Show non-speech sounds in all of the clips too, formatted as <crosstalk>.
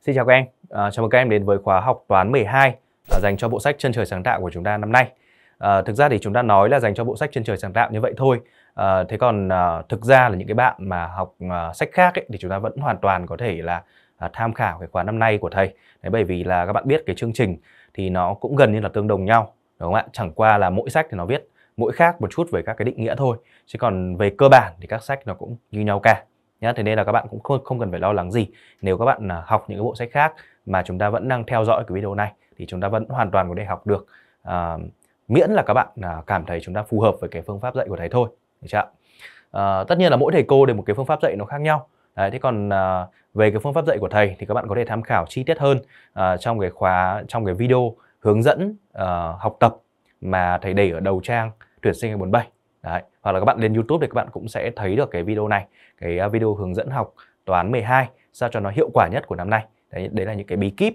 Xin chào các em, à, chào mừng các em đến với khóa học toán 12 à, dành cho bộ sách Chân trời sáng tạo của chúng ta năm nay. À, thực ra thì chúng ta nói là dành cho bộ sách Chân trời sáng tạo như vậy thôi. À, thế còn à, thực ra là những cái bạn mà học à, sách khác ấy, thì chúng ta vẫn hoàn toàn có thể là à, tham khảo cái khóa năm nay của thầy. Đấy, bởi vì là các bạn biết cái chương trình thì nó cũng gần như là tương đồng nhau, đúng không ạ? Chẳng qua là mỗi sách thì nó viết mỗi khác một chút về các cái định nghĩa thôi chứ còn về cơ bản thì các sách nó cũng như nhau cả nhá thế nên là các bạn cũng không, không cần phải lo lắng gì nếu các bạn à, học những cái bộ sách khác mà chúng ta vẫn đang theo dõi cái video này thì chúng ta vẫn hoàn toàn có thể học được à, miễn là các bạn à, cảm thấy chúng ta phù hợp với cái phương pháp dạy của thầy thôi được chưa à, tất nhiên là mỗi thầy cô đều một cái phương pháp dạy nó khác nhau Đấy, thế còn à, về cái phương pháp dạy của thầy thì các bạn có thể tham khảo chi tiết hơn à, trong cái khóa trong cái video hướng dẫn à, học tập mà thầy để ở đầu trang tuyển sinh 47 Đấy. Hoặc là các bạn lên YouTube thì các bạn cũng sẽ thấy được cái video này, cái à, video hướng dẫn học toán 12 sao cho nó hiệu quả nhất của năm nay. Đấy, đấy là những cái bí kíp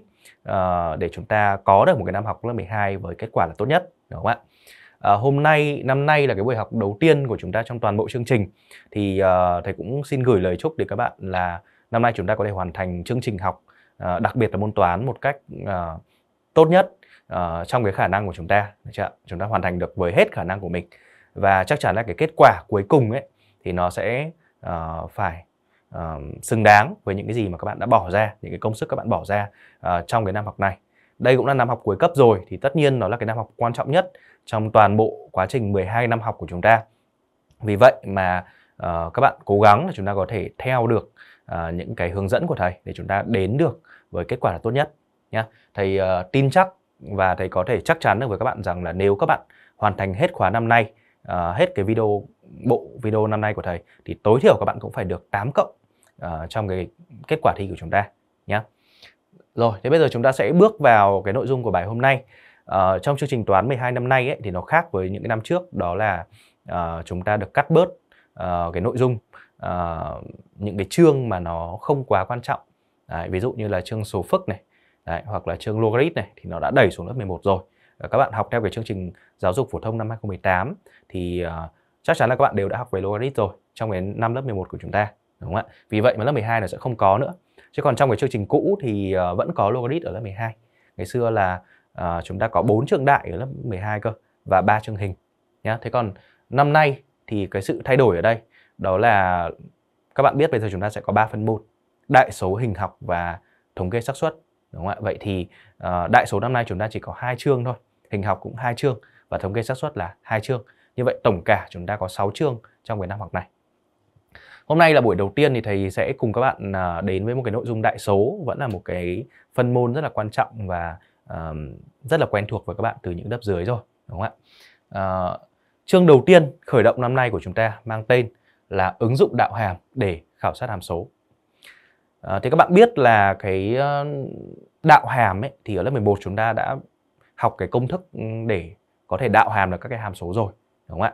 uh, để chúng ta có được một cái năm học lớp 12 với kết quả là tốt nhất, đúng không ạ? Uh, hôm nay năm nay là cái buổi học đầu tiên của chúng ta trong toàn bộ chương trình thì uh, thầy cũng xin gửi lời chúc đến các bạn là năm nay chúng ta có thể hoàn thành chương trình học uh, đặc biệt là môn toán một cách uh, tốt nhất uh, trong cái khả năng của chúng ta chưa? chúng ta hoàn thành được với hết khả năng của mình và chắc chắn là cái kết quả cuối cùng ấy thì nó sẽ uh, phải uh, xứng đáng với những cái gì mà các bạn đã bỏ ra những cái công sức các bạn bỏ ra uh, trong cái năm học này đây cũng là năm học cuối cấp rồi thì tất nhiên nó là cái năm học quan trọng nhất trong toàn bộ quá trình 12 năm học của chúng ta vì vậy mà uh, các bạn cố gắng là chúng ta có thể theo được uh, những cái hướng dẫn của thầy để chúng ta đến được với kết quả là tốt nhất nhá thầy uh, tin chắc và thầy có thể chắc chắn được với các bạn rằng là nếu các bạn hoàn thành hết khóa năm nay à, hết cái video bộ video năm nay của thầy thì tối thiểu các bạn cũng phải được 8 cộng à, trong cái kết quả thi của chúng ta nhé rồi thế bây giờ chúng ta sẽ bước vào cái nội dung của bài hôm nay à, trong chương trình toán 12 năm nay ấy, thì nó khác với những cái năm trước đó là à, chúng ta được cắt bớt à, cái nội dung à, những cái chương mà nó không quá quan trọng Đấy, ví dụ như là chương số phức này Đấy, hoặc là chương logarit này thì nó đã đẩy xuống lớp 11 rồi các bạn học theo cái chương trình giáo dục phổ thông năm 2018 thì uh, chắc chắn là các bạn đều đã học về logarit rồi trong cái năm lớp 11 của chúng ta đúng không ạ vì vậy mà lớp 12 là sẽ không có nữa chứ còn trong cái chương trình cũ thì uh, vẫn có logarit ở lớp 12 ngày xưa là uh, chúng ta có bốn trường đại ở lớp 12 cơ và ba chương hình nhá thế còn năm nay thì cái sự thay đổi ở đây đó là các bạn biết bây giờ chúng ta sẽ có 3 phần 1 đại số hình học và thống kê xác suất đúng không ạ vậy thì uh, đại số năm nay chúng ta chỉ có hai chương thôi hình học cũng hai chương và thống kê xác suất là hai chương như vậy tổng cả chúng ta có 6 chương trong cái năm học này Hôm nay là buổi đầu tiên thì thầy sẽ cùng các bạn à, đến với một cái nội dung đại số vẫn là một cái phân môn rất là quan trọng và um, rất là quen thuộc với các bạn từ những lớp dưới rồi đúng không ạ? Uh, chương đầu tiên khởi động năm nay của chúng ta mang tên là ứng dụng đạo hàm để khảo sát hàm số. À, thì các bạn biết là cái ờ, đạo hàm ấy thì ở lớp 11 chúng ta đã học cái công thức ừ, để có thể đạo hàm được các cái hàm số rồi đúng không ạ?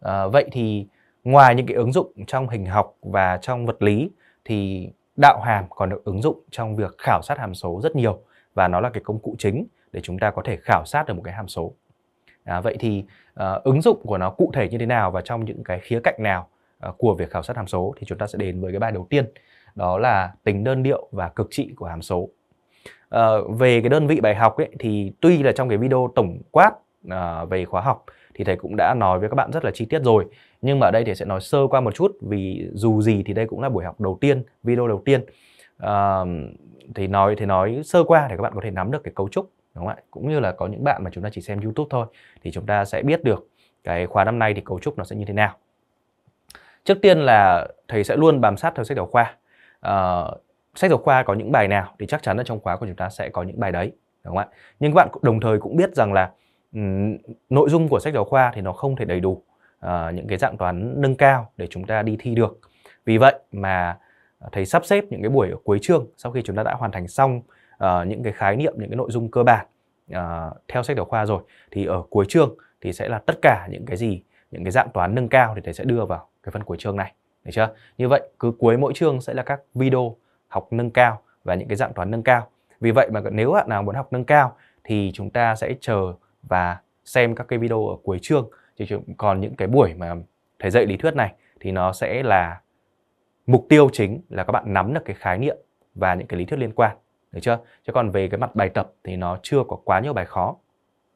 À, vậy thì ngoài những cái ứng dụng trong hình học và trong vật lý thì đạo hàm còn được ứng dụng trong việc khảo sát hàm số rất nhiều và nó là cái công cụ chính để chúng ta có thể khảo sát được một cái hàm số. À, vậy thì à, ứng dụng của nó cụ thể như thế nào và trong những cái khía cạnh nào à, của việc khảo sát hàm số thì chúng ta sẽ đến với cái bài đầu tiên đó là tính đơn điệu và cực trị của hàm số à, về cái đơn vị bài học ấy, thì tuy là trong cái video tổng quát à, về khóa học thì thầy cũng đã nói với các bạn rất là chi tiết rồi nhưng mà ở đây thì sẽ nói sơ qua một chút vì dù gì thì đây cũng là buổi học đầu tiên video đầu tiên à, ờ, thì nói thì nói sơ qua để các bạn có thể nắm được cái cấu trúc đúng không ạ cũng như là có những bạn mà chúng ta chỉ xem youtube thôi thì chúng ta sẽ biết được cái khóa năm nay thì cấu trúc nó sẽ như thế nào trước tiên là thầy sẽ luôn bám sát theo sách giáo khoa Ờ, sách giáo khoa có những bài nào thì chắc chắn là trong khóa của chúng ta sẽ có những bài đấy đúng không ạ nhưng các bạn đồng thời cũng biết rằng là um, nội dung của sách giáo khoa thì nó không thể đầy đủ uh, những cái dạng toán nâng cao để chúng ta đi thi được vì vậy mà thầy sắp xếp những cái buổi ở cuối chương sau khi chúng ta đã hoàn thành xong uh, những cái khái niệm những cái nội dung cơ bản uh, theo sách giáo khoa rồi thì ở cuối chương thì sẽ là tất cả những cái gì những cái dạng toán nâng cao thì thầy sẽ đưa vào cái phần cuối chương này được chưa? Như vậy cứ cuối mỗi chương sẽ là các video học nâng cao và những cái dạng toán nâng cao. Vì vậy mà nếu bạn nào muốn học nâng cao thì chúng ta sẽ chờ và xem các cái video ở cuối chương. Chứ còn những cái buổi mà thầy dạy lý thuyết này thì nó sẽ là mục tiêu chính là các bạn nắm được cái khái niệm và những cái lý thuyết liên quan. Được chưa? Chứ còn về cái mặt bài tập thì nó chưa có quá nhiều bài khó.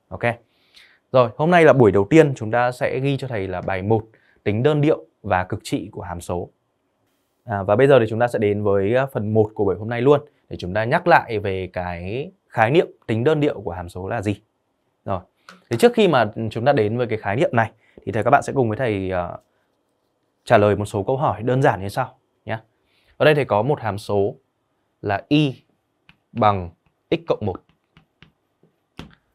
Ok. Rồi, hôm nay là buổi đầu tiên chúng ta sẽ ghi cho thầy là bài 1 tính đơn điệu và cực trị của hàm số. À, và bây giờ thì chúng ta sẽ đến với à, phần 1 của buổi hôm nay luôn để chúng ta nhắc lại về cái khái niệm tính đơn điệu của hàm số là gì. Rồi. Thì trước khi mà chúng ta đến với cái khái niệm này thì thầy các bạn sẽ cùng với thầy uh, trả lời một số câu hỏi đơn giản như sau nhé. Ở đây thầy có một hàm số là y bằng x cộng 1.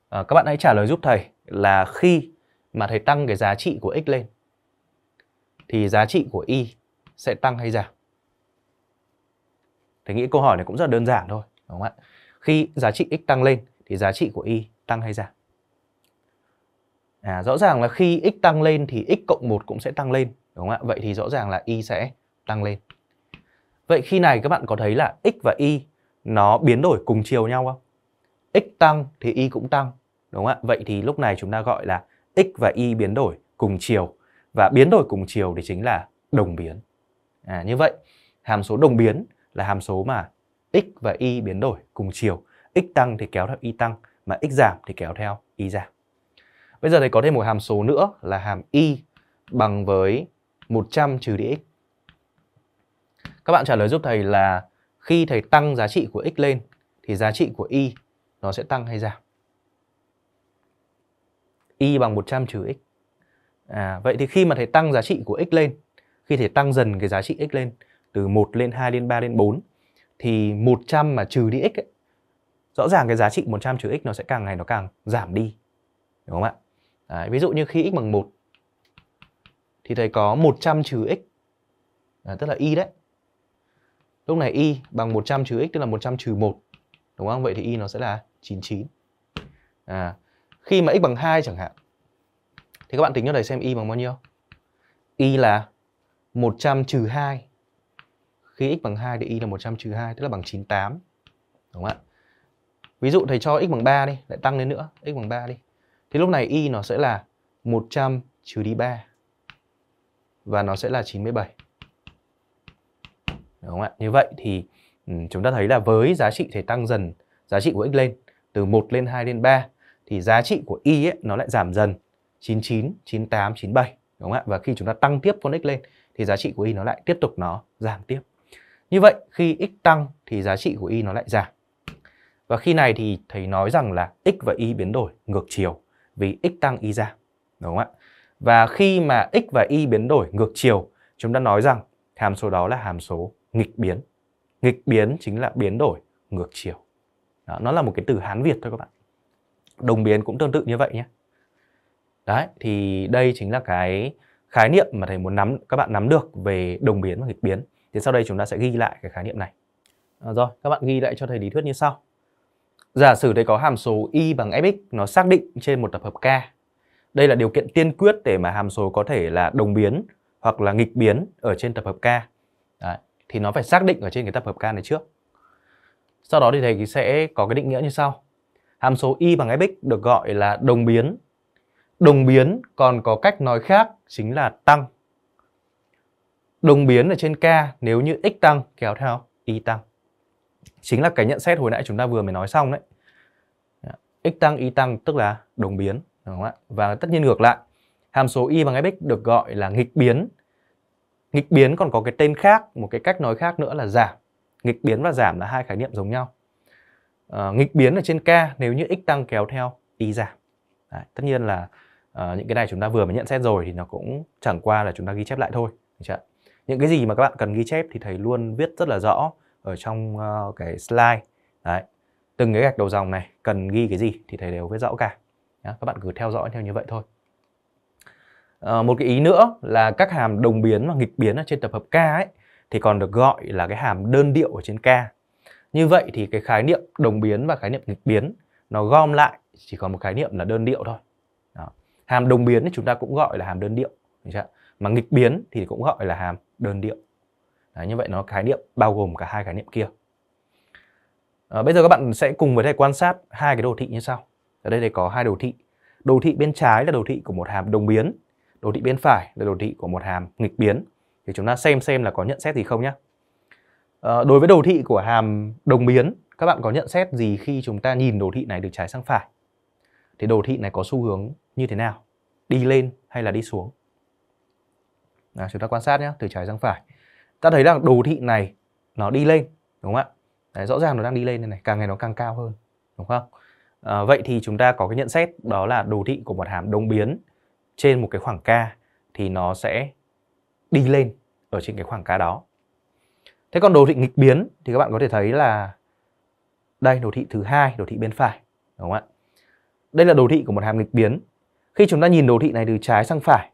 À, các bạn hãy trả lời giúp thầy là khi mà thầy tăng cái giá trị của x lên thì giá trị của Y sẽ tăng hay giảm? Thế nghĩ câu hỏi này cũng rất là đơn giản thôi, đúng không ạ? Khi giá trị x tăng lên thì giá trị của y tăng hay giảm? À, rõ ràng là khi x tăng lên thì x cộng 1 cũng sẽ tăng lên, đúng không ạ? Vậy thì rõ ràng là y sẽ tăng lên. Vậy khi này các bạn có thấy là x và y nó biến đổi cùng chiều nhau không? x tăng thì y cũng tăng, đúng không ạ? Vậy thì lúc này chúng ta gọi là x và y biến đổi cùng chiều và biến đổi cùng chiều thì chính là đồng biến à, như vậy hàm số đồng biến là hàm số mà x và y biến đổi cùng chiều x tăng thì kéo theo y tăng mà x giảm thì kéo theo y giảm bây giờ thầy có thêm một hàm số nữa là hàm y bằng với 100 trừ đi x các bạn trả lời giúp thầy là khi thầy tăng giá trị của x lên thì giá trị của y nó sẽ tăng hay giảm y bằng 100 trừ x À, vậy thì khi mà thầy tăng giá trị của x lên, khi thầy tăng dần cái giá trị x lên từ 1 lên 2 lên 3 lên 4 thì 100 mà trừ đi x ấy, rõ ràng cái giá trị 100 trừ x nó sẽ càng ngày nó càng giảm đi. Đúng không ạ? Đấy, ví dụ như khi x bằng 1 thì thầy có 100 trừ x à, tức là y đấy. Lúc này y bằng 100 trừ x tức là 100 trừ 1. Đúng không? Vậy thì y nó sẽ là 99. À, khi mà x bằng 2 chẳng hạn thì các bạn tính cho thầy xem y bằng bao nhiêu? Y là 100 trừ 2. Khi x bằng 2 thì y là 100 trừ 2, tức là bằng 98. Đúng không ạ? Ví dụ thầy cho x bằng 3 đi, lại tăng lên nữa, x bằng 3 đi. Thì lúc này y nó sẽ là 100 trừ đi 3. Và nó sẽ là 97. Đúng không ạ? Như vậy thì chúng ta thấy là với giá trị thầy tăng dần giá trị của x lên từ 1 lên 2 lên 3 thì giá trị của y ấy, nó lại giảm dần 99, 98, 97 đúng không ạ? Và khi chúng ta tăng tiếp con x lên thì giá trị của y nó lại tiếp tục nó giảm tiếp. Như vậy khi x tăng thì giá trị của y nó lại giảm. Và khi này thì thầy nói rằng là x và y biến đổi ngược chiều vì x tăng y giảm đúng không ạ? Và khi mà x và y biến đổi ngược chiều chúng ta nói rằng hàm số đó là hàm số nghịch biến. Nghịch biến chính là biến đổi ngược chiều. Đó, nó là một cái từ Hán Việt thôi các bạn. Đồng biến cũng tương tự như vậy nhé đấy thì đây chính là cái khái niệm mà thầy muốn nắm các bạn nắm được về đồng biến và nghịch biến thì sau đây chúng ta sẽ ghi lại cái khái niệm này à, rồi các bạn ghi lại cho thầy lý thuyết như sau giả sử thầy có hàm số y bằng fx nó xác định trên một tập hợp k đây là điều kiện tiên quyết để mà hàm số có thể là đồng biến hoặc là nghịch biến ở trên tập hợp k Đấy. thì nó phải xác định ở trên cái tập hợp k này trước sau đó thì thầy sẽ có cái định nghĩa như sau hàm số y bằng fx được gọi là đồng biến Đồng biến còn có cách nói khác chính là tăng. Đồng biến ở trên K nếu như x tăng kéo theo y tăng. Chính là cái nhận xét hồi nãy chúng ta vừa mới nói xong đấy. Dạ, x tăng y tăng tức là đồng biến đúng không ạ? Và tất nhiên ngược lại, hàm số y bằng fx được gọi là nghịch biến. Nghịch biến còn có cái tên khác, một cái cách nói khác nữa là giảm. Nghịch biến và giảm là hai khái niệm giống nhau. À, nghịch biến ở trên k nếu như x tăng kéo theo y giảm. Đấy, tất nhiên là Ờ, những cái này chúng ta vừa mới nhận xét rồi thì nó cũng chẳng qua là chúng ta ghi chép lại thôi chưa? những cái gì mà các bạn cần ghi chép thì thầy luôn viết rất là rõ ở trong uh, cái slide đấy từng cái gạch đầu dòng này cần ghi cái gì thì thầy đều viết rõ cả Đó, các bạn cứ theo dõi theo như vậy thôi à, một cái ý nữa là các hàm đồng biến và nghịch biến ở trên tập hợp k ấy thì còn được gọi là cái hàm đơn điệu ở trên k như vậy thì cái khái niệm đồng biến và khái niệm nghịch biến nó gom lại chỉ còn một khái niệm là đơn điệu thôi hàm đồng biến thì chúng ta cũng gọi là hàm đơn điệu mà nghịch biến thì cũng gọi là hàm đơn điệu Đấy, như vậy nó khái niệm bao gồm cả hai khái niệm kia à, bây giờ các bạn sẽ cùng với thầy quan sát hai cái đồ thị như sau ở đây thì có hai đồ thị đồ thị bên trái là đồ thị của một hàm đồng biến đồ thị bên phải là đồ thị của một hàm nghịch biến thì chúng ta xem xem là có nhận xét gì không nhé à, ờ, đối với đồ thị của hàm đồng biến các bạn có nhận xét gì khi chúng ta nhìn đồ thị này từ trái sang phải thì đồ thị này có xu hướng như thế nào đi lên hay là đi xuống à, chúng ta quan sát nhé từ trái sang phải ta thấy rằng đồ thị này nó đi lên đúng không ạ Đấy, rõ ràng nó đang đi lên này, này càng ngày nó càng cao hơn đúng không à, vậy thì chúng ta có cái nhận xét đó là đồ thị của một hàm đồng biến trên một cái khoảng k thì nó sẽ đi lên ở trên cái khoảng k đó thế còn đồ thị nghịch biến thì các bạn có thể thấy là đây đồ thị thứ hai đồ thị bên phải đúng không ạ đây là đồ thị của một hàm nghịch biến khi chúng ta nhìn đồ thị này từ trái sang phải,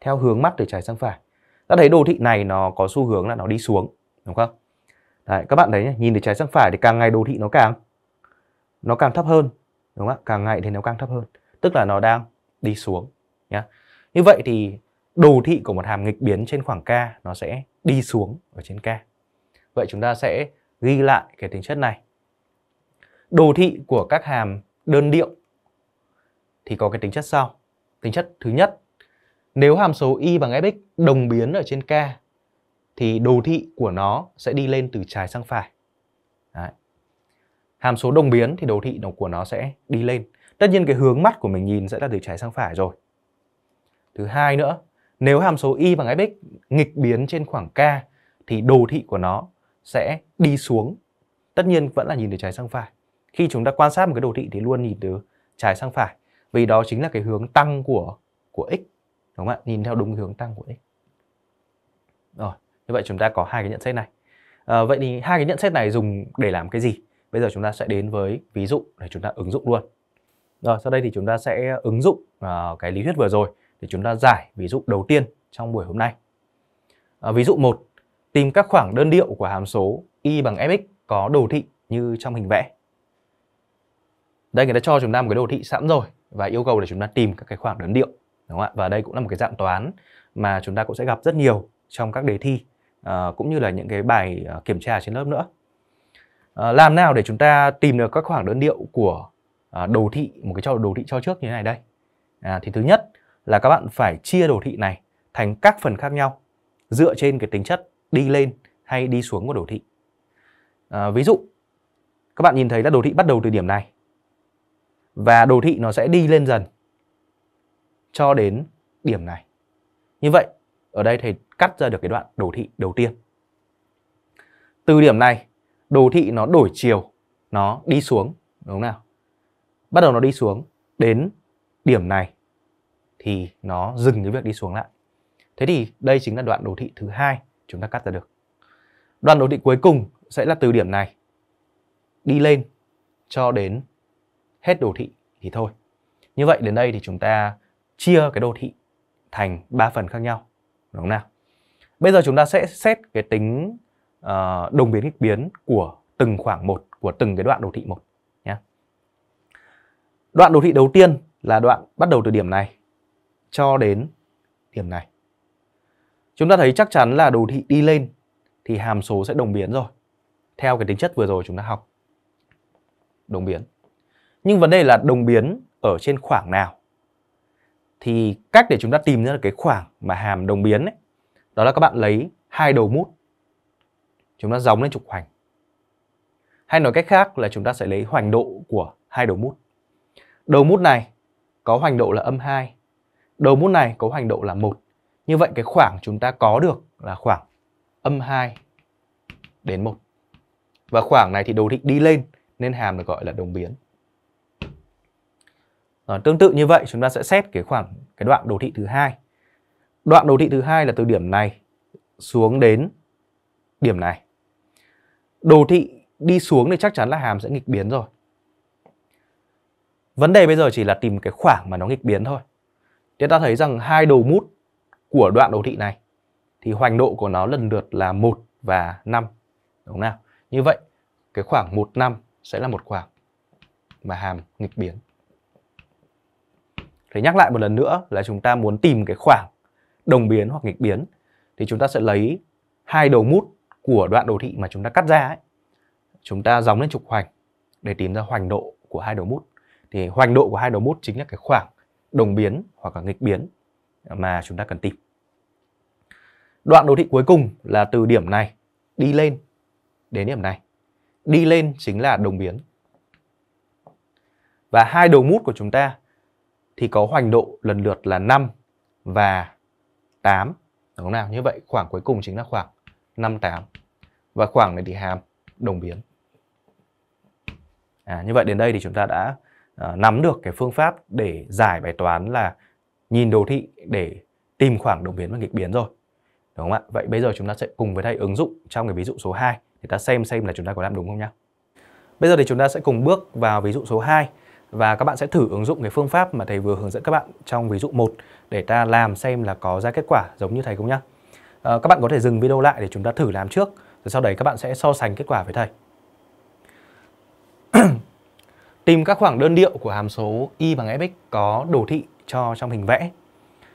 theo hướng mắt từ trái sang phải, ta thấy đồ thị này nó có xu hướng là nó đi xuống, đúng không? Đấy, các bạn thấy nhé, nhìn từ trái sang phải thì càng ngày đồ thị nó càng nó càng thấp hơn, đúng không Càng ngày thì nó càng thấp hơn, tức là nó đang đi xuống nhé. Như vậy thì đồ thị của một hàm nghịch biến trên khoảng k nó sẽ đi xuống ở trên k. Vậy chúng ta sẽ ghi lại cái tính chất này. Đồ thị của các hàm đơn điệu thì có cái tính chất sau. Tính chất thứ nhất, nếu hàm số y bằng fx đồng biến ở trên k thì đồ thị của nó sẽ đi lên từ trái sang phải. Đấy. Hàm số đồng biến thì đồ thị của nó sẽ đi lên. Tất nhiên cái hướng mắt của mình nhìn sẽ là từ trái sang phải rồi. Thứ hai nữa, nếu hàm số y bằng fx nghịch biến trên khoảng k thì đồ thị của nó sẽ đi xuống. Tất nhiên vẫn là nhìn từ trái sang phải. Khi chúng ta quan sát một cái đồ thị thì luôn nhìn từ trái sang phải vì đó chính là cái hướng tăng của của x đúng không ạ nhìn theo đúng hướng tăng của x rồi như vậy chúng ta có hai cái nhận xét này à, vậy thì hai cái nhận xét này dùng để làm cái gì bây giờ chúng ta sẽ đến với ví dụ để chúng ta ứng dụng luôn rồi sau đây thì chúng ta sẽ ứng dụng uh, cái lý thuyết vừa rồi để chúng ta giải ví dụ đầu tiên trong buổi hôm nay à, ví dụ 1 tìm các khoảng đơn điệu của hàm số y bằng fx có đồ thị như trong hình vẽ đây người ta cho chúng ta một cái đồ thị sẵn rồi và yêu cầu để chúng ta tìm các cái khoảng đơn điệu đúng không ạ và đây cũng là một cái dạng toán mà chúng ta cũng sẽ gặp rất nhiều trong các đề thi uh, cũng như là những cái bài uh, kiểm tra trên lớp nữa uh, làm nào để chúng ta tìm được các khoảng đơn điệu của uh, đồ thị một cái cho đồ thị cho trước như thế này đây à, thì thứ nhất là các bạn phải chia đồ thị này thành các phần khác nhau dựa trên cái tính chất đi lên hay đi xuống của đồ thị à, ví dụ các bạn nhìn thấy là đồ thị bắt đầu từ điểm này và đồ thị nó sẽ đi lên dần cho đến điểm này. Như vậy, ở đây thầy cắt ra được cái đoạn đồ thị đầu tiên. Từ điểm này, đồ thị nó đổi chiều, nó đi xuống, đúng không nào? Bắt đầu nó đi xuống đến điểm này thì nó dừng cái việc đi xuống lại. Thế thì đây chính là đoạn đồ thị thứ hai chúng ta cắt ra được. Đoạn đồ thị cuối cùng sẽ là từ điểm này đi lên cho đến hết đồ thị thì thôi. Như vậy đến đây thì chúng ta chia cái đồ thị thành ba phần khác nhau. Đúng không nào? Bây giờ chúng ta sẽ xét cái tính uh, đồng biến nghịch biến của từng khoảng một của từng cái đoạn đồ thị một nhé. Đoạn đồ thị đầu tiên là đoạn bắt đầu từ điểm này cho đến điểm này. Chúng ta thấy chắc chắn là đồ thị đi lên thì hàm số sẽ đồng biến rồi. Theo cái tính chất vừa rồi chúng ta học. Đồng biến nhưng vấn đề là đồng biến ở trên khoảng nào thì cách để chúng ta tìm ra được cái khoảng mà hàm đồng biến ấy, đó là các bạn lấy hai đầu mút chúng ta gióng lên trục hoành hay nói cách khác là chúng ta sẽ lấy hoành độ của hai đầu mút đầu mút này có hoành độ là âm 2 đầu mút này có hoành độ là một như vậy cái khoảng chúng ta có được là khoảng âm 2 đến 1 và khoảng này thì đồ thị đi lên nên hàm được gọi là đồng biến À, tương tự như vậy chúng ta sẽ xét cái khoảng cái đoạn đồ thị thứ hai. Đoạn đồ thị thứ hai là từ điểm này xuống đến điểm này. Đồ thị đi xuống thì chắc chắn là hàm sẽ nghịch biến rồi. Vấn đề bây giờ chỉ là tìm cái khoảng mà nó nghịch biến thôi. Chúng ta thấy rằng hai đầu mút của đoạn đồ thị này thì hoành độ của nó lần lượt là 1 và 5. Đúng không nào? Như vậy cái khoảng 1 năm sẽ là một khoảng mà hàm nghịch biến. Thế nhắc lại một lần nữa là chúng ta muốn tìm cái khoảng đồng biến hoặc nghịch biến thì chúng ta sẽ lấy hai đầu mút của đoạn đồ thị mà chúng ta cắt ra ấy. Chúng ta dòng lên trục hoành để tìm ra hoành độ của hai đầu mút. Thì hoành độ của hai đầu mút chính là cái khoảng đồng biến hoặc là nghịch biến mà chúng ta cần tìm. Đoạn đồ thị cuối cùng là từ điểm này đi lên đến điểm này. Đi lên chính là đồng biến. Và hai đầu mút của chúng ta thì có hoành độ lần lượt là 5 và 8 đúng không nào? Như vậy khoảng cuối cùng chính là khoảng 58 và khoảng này thì hàm đồng biến. À, như vậy đến đây thì chúng ta đã uh, nắm được cái phương pháp để giải bài toán là nhìn đồ thị để tìm khoảng đồng biến và nghịch biến rồi. Đúng không ạ? Vậy bây giờ chúng ta sẽ cùng với thầy ứng dụng trong cái ví dụ số 2 để ta xem xem là chúng ta có làm đúng không nhá. Bây giờ thì chúng ta sẽ cùng bước vào ví dụ số 2 và các bạn sẽ thử ứng dụng cái phương pháp mà thầy vừa hướng dẫn các bạn trong ví dụ 1 để ta làm xem là có ra kết quả giống như thầy không nhá. À, các bạn có thể dừng video lại để chúng ta thử làm trước, rồi sau đấy các bạn sẽ so sánh kết quả với thầy. <clears throat> Tìm các khoảng đơn điệu của hàm số y bằng fx có đồ thị cho trong hình vẽ.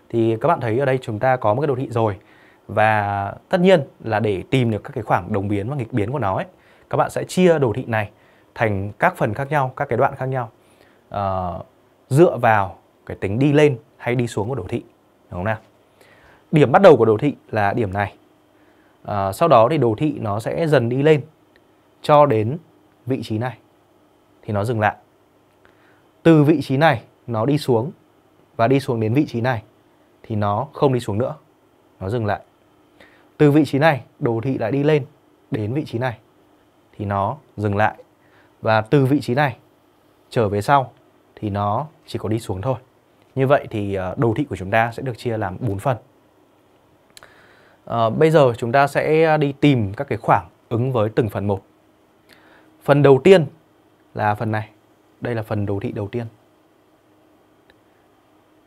Thì các bạn thấy ở đây chúng ta có một cái đồ thị rồi và tất nhiên là để tìm được các cái khoảng đồng biến và nghịch biến của nó ấy, các bạn sẽ chia đồ thị này thành các phần khác nhau, các cái đoạn khác nhau uh, dựa vào cái tính đi lên hay đi xuống của đồ thị đúng không nào điểm bắt đầu của đồ thị là điểm này à, sau đó thì đồ thị nó sẽ dần đi lên cho đến vị trí này thì nó dừng lại từ vị trí này nó đi xuống và đi xuống đến vị trí này thì nó không đi xuống nữa nó dừng lại từ vị trí này đồ thị lại đi lên đến vị trí này thì nó dừng lại và từ vị trí này trở về sau thì nó chỉ có đi xuống thôi. Như vậy thì ờ, đồ thị của chúng ta sẽ được chia làm 4 phần. À, bây giờ chúng ta sẽ ờ, đi tìm các cái khoảng ứng với từng phần một. Phần đầu tiên là phần này. Đây là phần đồ thị đầu tiên.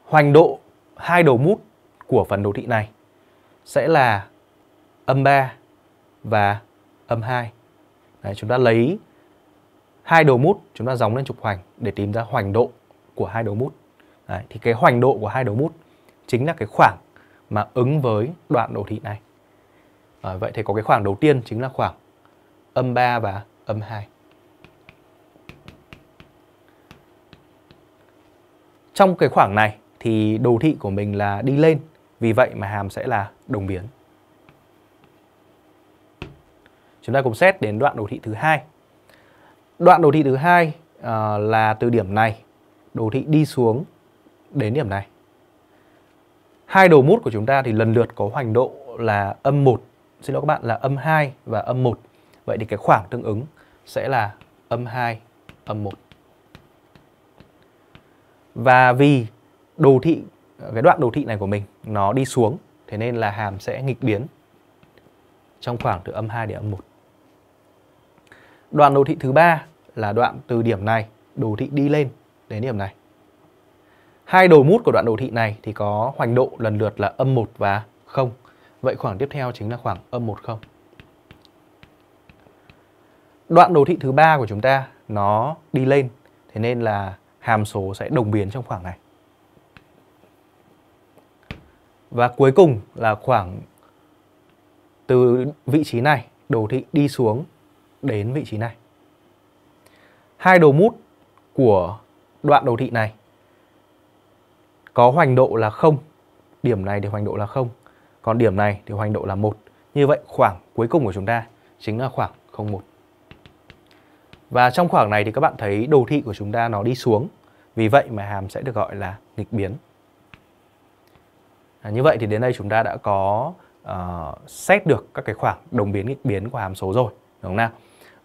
Hoành độ hai đầu mút của phần đồ thị này sẽ là âm 3 và âm 2. Đấy, chúng ta lấy hai đầu mút chúng ta dòng lên trục hoành để tìm ra hoành độ của hai đầu mút Đấy, thì cái hoành độ của hai đầu mút chính là cái khoảng mà ứng với đoạn đồ thị này à, vậy thì có cái khoảng đầu tiên chính là khoảng âm 3 và âm 2 trong cái khoảng này thì đồ thị của mình là đi lên vì vậy mà hàm sẽ là đồng biến chúng ta cùng xét đến đoạn đồ thị thứ hai đoạn đồ thị thứ hai uh, là từ điểm này đồ thị đi xuống đến điểm này hai đồ mút của chúng ta thì lần lượt có hoành độ là âm 1 xin lỗi các bạn là âm 2 và âm 1 vậy thì cái khoảng tương ứng sẽ là âm 2 âm 1 và vì đồ thị cái đoạn đồ thị này của mình nó đi xuống thế nên là hàm sẽ nghịch biến trong khoảng từ âm 2 đến âm 1 đoạn đồ thị thứ ba là đoạn từ điểm này đồ thị đi lên đến điểm này. Hai đồ mút của đoạn đồ thị này thì có hoành độ lần lượt là âm 1 và 0. Vậy khoảng tiếp theo chính là khoảng âm 1, 0. Đoạn đồ thị thứ ba của chúng ta nó đi lên, thế nên là hàm số sẽ đồng biến trong khoảng này. Và cuối cùng là khoảng từ vị trí này, đồ thị đi xuống đến vị trí này hai đầu mút của đoạn đồ thị này có hoành độ là 0. Điểm này thì hoành độ là 0. Còn điểm này thì hoành độ là 1. Như vậy khoảng cuối cùng của chúng ta chính là khoảng 01. Và trong khoảng này thì các bạn thấy đồ thị của chúng ta nó đi xuống. Vì vậy mà hàm sẽ được gọi là nghịch biến. À, như vậy thì đến đây chúng ta đã có uh, xét được các cái khoảng đồng biến nghịch biến của hàm số rồi, đúng không nào?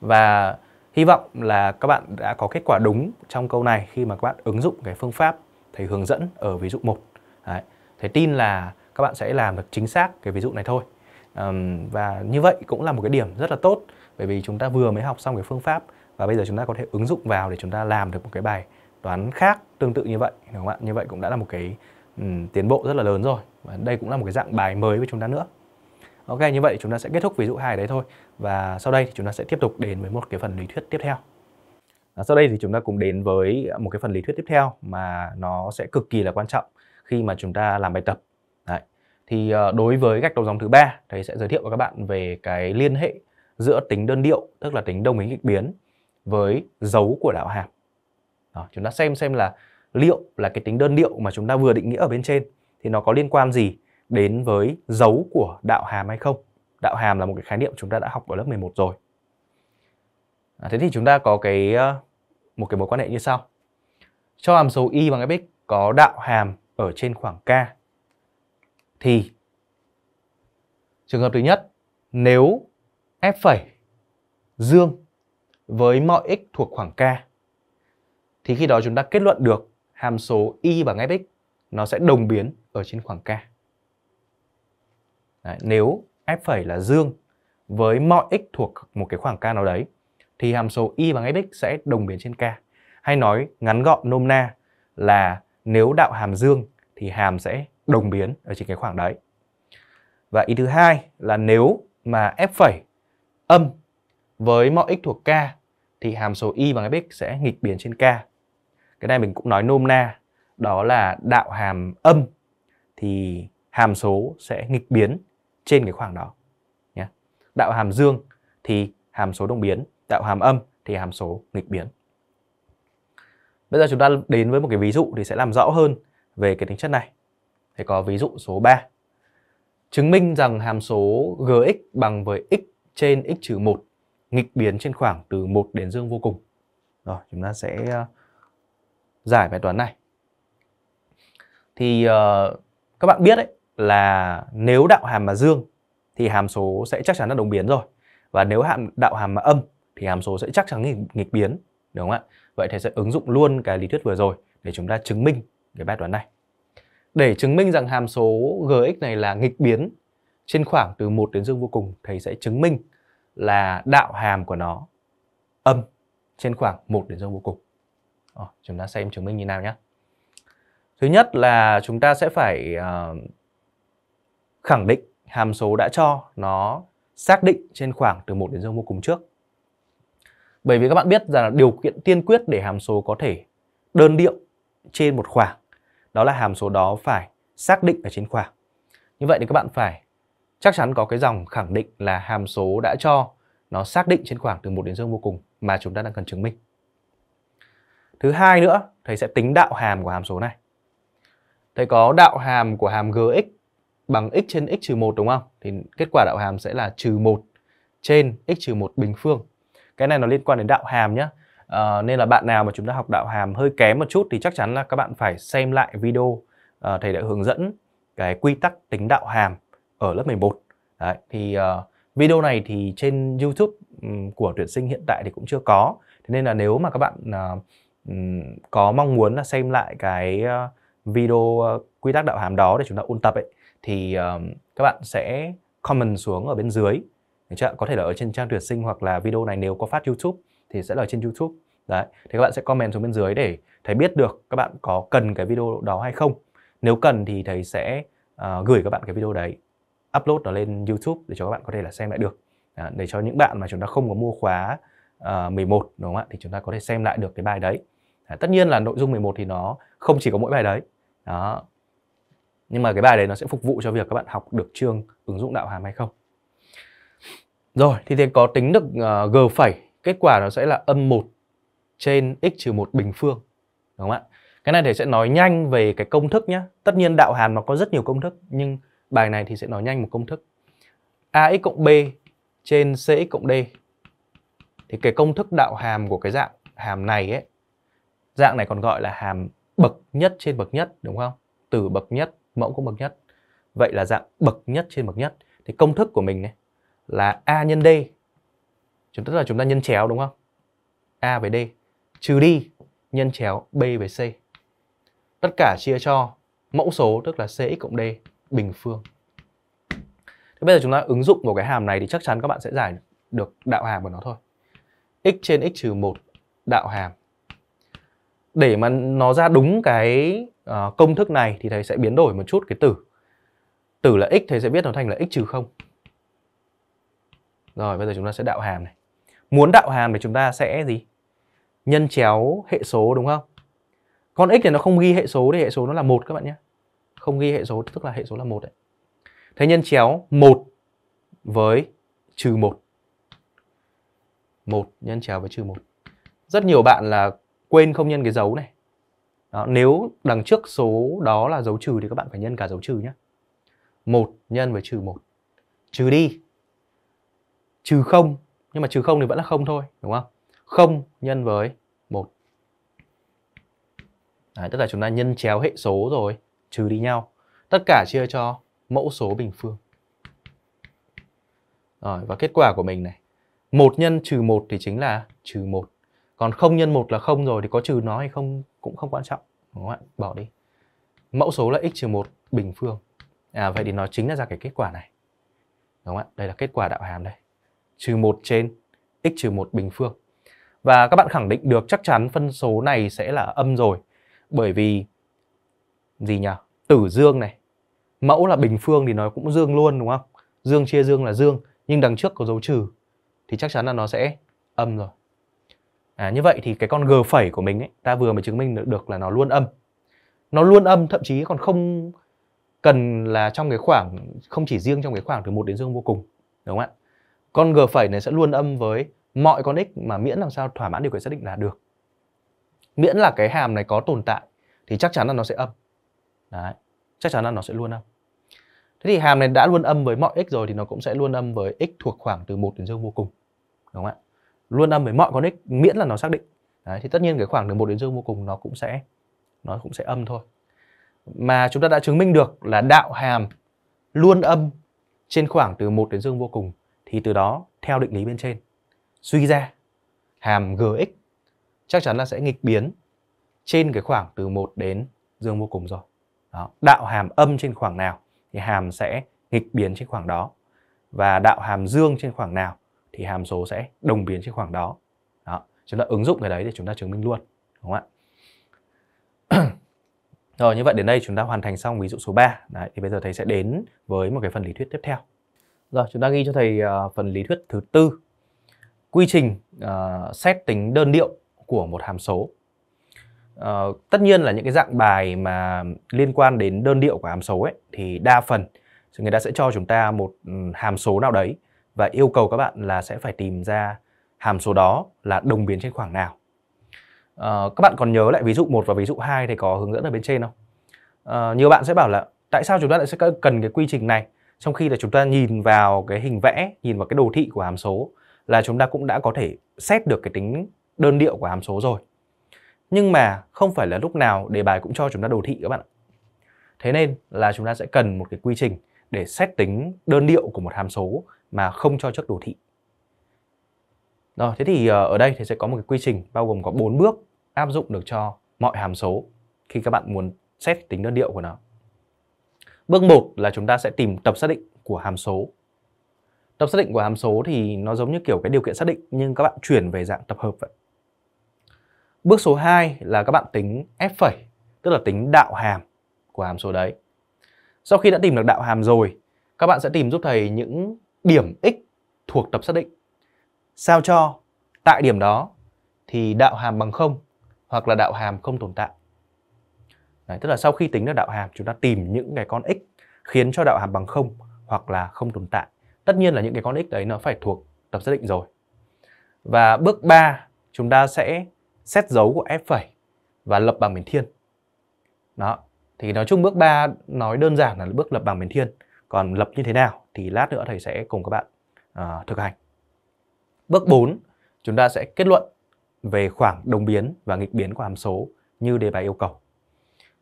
Và Hy vọng là các bạn đã có kết quả đúng trong câu này khi mà các bạn ứng dụng cái phương pháp thầy hướng dẫn ở ví dụ 1. Đấy. Thầy tin là các bạn sẽ làm được chính xác cái ví dụ này thôi. Um, và như vậy cũng là một cái điểm rất là tốt bởi vì chúng ta vừa mới học xong cái phương pháp và bây giờ chúng ta có thể ứng dụng vào để chúng ta làm được một cái bài toán khác tương tự như vậy đúng không ạ? Như vậy cũng đã là một cái um, tiến bộ rất là lớn rồi và đây cũng là một cái dạng bài mới với chúng ta nữa. Ok như vậy chúng ta sẽ kết thúc ví dụ hai đấy thôi. Và sau đây thì chúng ta sẽ tiếp tục đến với một cái phần lý thuyết tiếp theo. À, sau đây thì chúng ta cùng đến với một cái phần lý thuyết tiếp theo mà nó sẽ cực kỳ là quan trọng khi mà chúng ta làm bài tập. Đấy. Thì ờ, đối với gạch đầu dòng thứ ba, thầy sẽ giới thiệu với các bạn về cái liên hệ giữa tính đơn điệu tức là tính đồng ý nghịch biến với dấu của đạo hàm. Đó, chúng ta xem xem là liệu là cái tính đơn điệu mà chúng ta vừa định nghĩa ở bên trên thì nó có liên quan gì đến với dấu của đạo hàm hay không đạo hàm là một cái khái niệm chúng ta đã học ở lớp 11 rồi. À, thế thì chúng ta có cái ờ, một cái mối quan hệ như sau. Cho hàm số y bằng fx có đạo hàm ở trên khoảng k thì trường hợp thứ nhất nếu f phẩy dương với mọi x thuộc khoảng k thì khi đó chúng ta kết luận được hàm số y bằng fx nó sẽ đồng biến ở trên khoảng k. Đấy, nếu f phẩy là dương với mọi x thuộc một cái khoảng k nào đấy thì hàm số y bằng fx sẽ đồng biến trên k. Hay nói ngắn gọn nôm na là nếu đạo hàm dương thì hàm sẽ đồng biến ở trên cái khoảng đấy. Và ý thứ hai là nếu mà f phẩy âm với mọi x thuộc k thì hàm số y bằng fx sẽ nghịch biến trên k. Cái này mình cũng nói nôm na đó là đạo hàm âm thì hàm số sẽ nghịch biến trên cái khoảng đó nhé. Đạo hàm dương thì hàm số đồng biến, đạo hàm âm thì hàm số nghịch biến. Bây giờ chúng ta đến với một cái ví dụ thì sẽ làm rõ hơn về cái tính chất này. Thì có ví dụ số 3. Chứng minh rằng hàm số gx bằng với x trên x trừ 1 nghịch biến trên khoảng từ 1 đến dương vô cùng. Rồi, chúng ta sẽ ờ, giải bài toán này. Thì uh, các bạn biết đấy, là nếu đạo hàm mà dương thì hàm số sẽ chắc chắn là đồng biến rồi và nếu hàm đạo hàm mà âm thì hàm số sẽ chắc chắn nghịch, nghịch biến đúng không ạ vậy thầy sẽ ứng dụng luôn cái lý thuyết vừa rồi để chúng ta chứng minh cái bài toán này để chứng minh rằng hàm số gx này là nghịch biến trên khoảng từ 1 đến dương vô cùng thầy sẽ chứng minh là đạo hàm của nó âm trên khoảng 1 đến dương vô cùng Rồi, ờ, chúng ta xem chứng minh như nào nhé thứ nhất là chúng ta sẽ phải uh, khẳng định hàm số đã cho nó xác định trên khoảng từ 1 đến dấu vô cùng trước. Bởi vì các bạn biết rằng là điều kiện tiên quyết để hàm số có thể đơn điệu trên một khoảng đó là hàm số đó phải xác định ở trên khoảng. Như vậy thì các bạn phải chắc chắn có cái dòng khẳng định là hàm số đã cho nó xác định trên khoảng từ 1 đến dương vô cùng mà chúng ta đang cần chứng minh. Thứ hai nữa, thầy sẽ tính đạo hàm của hàm số này. Thầy có đạo hàm của hàm gx bằng x trên x trừ 1 đúng không? Thì kết quả đạo hàm sẽ là trừ 1 trên x trừ 1 bình phương. Cái này nó liên quan đến đạo hàm nhé. À, ờ, nên là bạn nào mà chúng ta học đạo hàm hơi kém một chút thì chắc chắn là các bạn phải xem lại video à, thầy đã hướng dẫn cái quy tắc tính đạo hàm ở lớp 11. Đấy, thì uh, video này thì trên YouTube của tuyển sinh hiện tại thì cũng chưa có. Thế nên là nếu mà các bạn uh, có mong muốn là xem lại cái video quy tắc đạo hàm đó để chúng ta ôn tập ấy thì uh, các bạn sẽ comment xuống ở bên dưới được chưa? có thể là ở trên trang tuyển sinh hoặc là video này nếu có phát YouTube thì sẽ là trên YouTube đấy thì các bạn sẽ comment xuống bên dưới để thầy biết được các bạn có cần cái video đó hay không nếu cần thì thầy sẽ uh, gửi các bạn cái video đấy upload nó lên YouTube để cho các bạn có thể là xem lại được à, để cho những bạn mà chúng ta không có mua khóa uh, ờ, 11 đúng không ạ thì chúng ta có thể xem lại được cái bài đấy à, tất nhiên là nội dung 11 thì nó không chỉ có mỗi bài đấy đó nhưng mà cái bài đấy nó sẽ phục vụ cho việc các bạn học được chương ứng dụng đạo hàm hay không rồi thì thế có tính được uh, g phẩy kết quả nó sẽ là âm 1 trên x trừ một bình phương đúng không ạ cái này thì sẽ nói nhanh về cái công thức nhé tất nhiên đạo hàm nó có rất nhiều công thức nhưng bài này thì sẽ nói nhanh một công thức ax cộng b trên cx cộng d thì cái công thức đạo hàm của cái dạng hàm này ấy dạng này còn gọi là hàm bậc nhất trên bậc nhất đúng không từ bậc nhất mẫu cũng bậc nhất vậy là dạng bậc nhất trên bậc nhất thì công thức của mình này là a nhân d chúng tức là chúng ta nhân chéo đúng không a về d trừ đi nhân chéo b về c tất cả chia cho mẫu số tức là cx cộng d bình phương thế bây giờ chúng ta ứng dụng vào cái hàm này thì chắc chắn các bạn sẽ giải được đạo hàm của nó thôi x trên x trừ một đạo hàm để mà nó ra đúng cái Ờ, công thức này thì thầy sẽ biến đổi một chút cái từ từ là x thầy sẽ viết nó thành là x trừ không Rồi bây giờ chúng ta sẽ đạo hàm này. Muốn đạo hàm thì chúng ta sẽ gì? Nhân chéo hệ số đúng không? Con x này nó không ghi hệ số thì hệ số nó là một các bạn nhé. Không ghi hệ số tức là hệ số là một đấy. Thế nhân chéo 1 với trừ một một nhân chéo với trừ một Rất nhiều bạn là quên không nhân cái dấu này đó, nếu đằng trước số đó là dấu trừ thì các bạn phải nhân cả dấu trừ nhé 1 nhân với trừ 1 trừ đi trừ 0 nhưng mà trừ 0 thì vẫn là không thôi đúng không 0 nhân với 1 Đấy, tức là chúng ta nhân chéo hệ số rồi trừ đi nhau tất cả chia cho mẫu số bình phương rồi, và kết quả của mình này 1 nhân trừ 1 thì chính là trừ 1 còn không nhân một là không rồi thì có trừ nó hay không cũng không quan trọng đúng không ạ bỏ đi mẫu số là x trừ một bình phương à, vậy thì nó chính là ra cái kết quả này đúng không ạ đây là kết quả đạo hàm đây trừ một trên x trừ một bình phương và các bạn khẳng định được chắc chắn phân số này sẽ là âm rồi bởi vì gì nhỉ tử dương này mẫu là bình phương thì nó cũng dương luôn đúng không dương chia dương là dương nhưng đằng trước có dấu trừ thì chắc chắn là nó sẽ âm rồi à, như vậy thì cái con g phẩy của mình ấy, ta vừa mới chứng minh được, là nó luôn âm nó luôn âm thậm chí còn không cần là trong cái khoảng không chỉ riêng trong cái khoảng từ một đến dương vô cùng đúng không ạ con g phẩy này sẽ luôn âm với mọi con x mà miễn làm sao thỏa mãn điều kiện xác định là được miễn là cái hàm này có tồn tại thì chắc chắn là nó sẽ âm Đấy. chắc chắn là nó sẽ luôn âm thế thì hàm này đã luôn âm với mọi x rồi thì nó cũng sẽ luôn âm với x thuộc khoảng từ 1 đến dương vô cùng đúng không ạ luôn âm với mọi con x miễn là nó xác định Đấy, thì tất nhiên cái khoảng từ một đến dương vô cùng nó cũng sẽ nó cũng sẽ âm thôi mà chúng ta đã chứng minh được là đạo hàm luôn âm trên khoảng từ 1 đến dương vô cùng thì từ đó theo định lý bên trên suy ra hàm gx chắc chắn là sẽ nghịch biến trên cái khoảng từ 1 đến dương vô cùng rồi đó. đạo hàm âm trên khoảng nào thì hàm sẽ nghịch biến trên khoảng đó và đạo hàm dương trên khoảng nào thì hàm số sẽ đồng biến trên khoảng đó. đó. Chúng ta ứng dụng cái đấy để chúng ta chứng minh luôn. Đúng không ạ? <clears throat> Rồi như vậy đến đây chúng ta hoàn thành xong ví dụ số 3. Đấy, thì bây giờ thầy sẽ đến với một cái phần lý thuyết tiếp theo. Rồi chúng ta ghi cho thầy uh, phần lý thuyết thứ tư. Quy trình uh, xét tính đơn điệu của một hàm số. Uh, tất nhiên là những cái dạng bài mà liên quan đến đơn điệu của hàm số ấy thì đa phần người ta sẽ cho chúng ta một ừ, hàm số nào đấy và yêu cầu các bạn là sẽ phải tìm ra hàm số đó là đồng biến trên khoảng nào. À, các bạn còn nhớ lại ví dụ 1 và ví dụ 2 thì có hướng dẫn ở bên trên không? À, nhiều bạn sẽ bảo là tại sao chúng ta lại sẽ cần cái quy trình này trong khi là chúng ta nhìn vào cái hình vẽ, nhìn vào cái đồ thị của hàm số là chúng ta cũng đã có thể xét được cái tính đơn điệu của hàm số rồi. Nhưng mà không phải là lúc nào đề bài cũng cho chúng ta đồ thị các bạn ạ. Thế nên là chúng ta sẽ cần một cái quy trình để xét tính đơn điệu của một hàm số mà không cho trước đồ thị. Rồi, thế thì ờ, ở đây thì sẽ có một cái quy trình bao gồm có 4 bước áp dụng được cho mọi hàm số khi các bạn muốn xét tính đơn điệu của nó. Bước 1 là chúng ta sẽ tìm tập xác định của hàm số. Tập xác định của hàm số thì nó giống như kiểu cái điều kiện xác định nhưng các bạn chuyển về dạng tập hợp vậy. Bước số 2 là các bạn tính f phẩy, tức là tính đạo hàm của hàm số đấy. Sau khi đã tìm được đạo hàm rồi, các bạn sẽ tìm giúp thầy những điểm x thuộc tập xác định. Sao cho tại điểm đó thì đạo hàm bằng không hoặc là đạo hàm không tồn tại. Đấy, tức là sau khi tính được đạo hàm chúng ta tìm những cái con x khiến cho đạo hàm bằng không hoặc là không tồn tại. Tất nhiên là những cái con x đấy nó phải thuộc tập xác định rồi. Và bước 3 chúng ta sẽ xét dấu của f' phẩy và lập bằng biến thiên. Đó, thì nói chung bước 3 nói đơn giản là bước lập bằng biến thiên. Còn lập như thế nào thì lát nữa thầy sẽ cùng các bạn uh, thực hành. Bước 4, chúng ta sẽ kết luận về khoảng đồng biến và nghịch biến của hàm số như đề bài yêu cầu.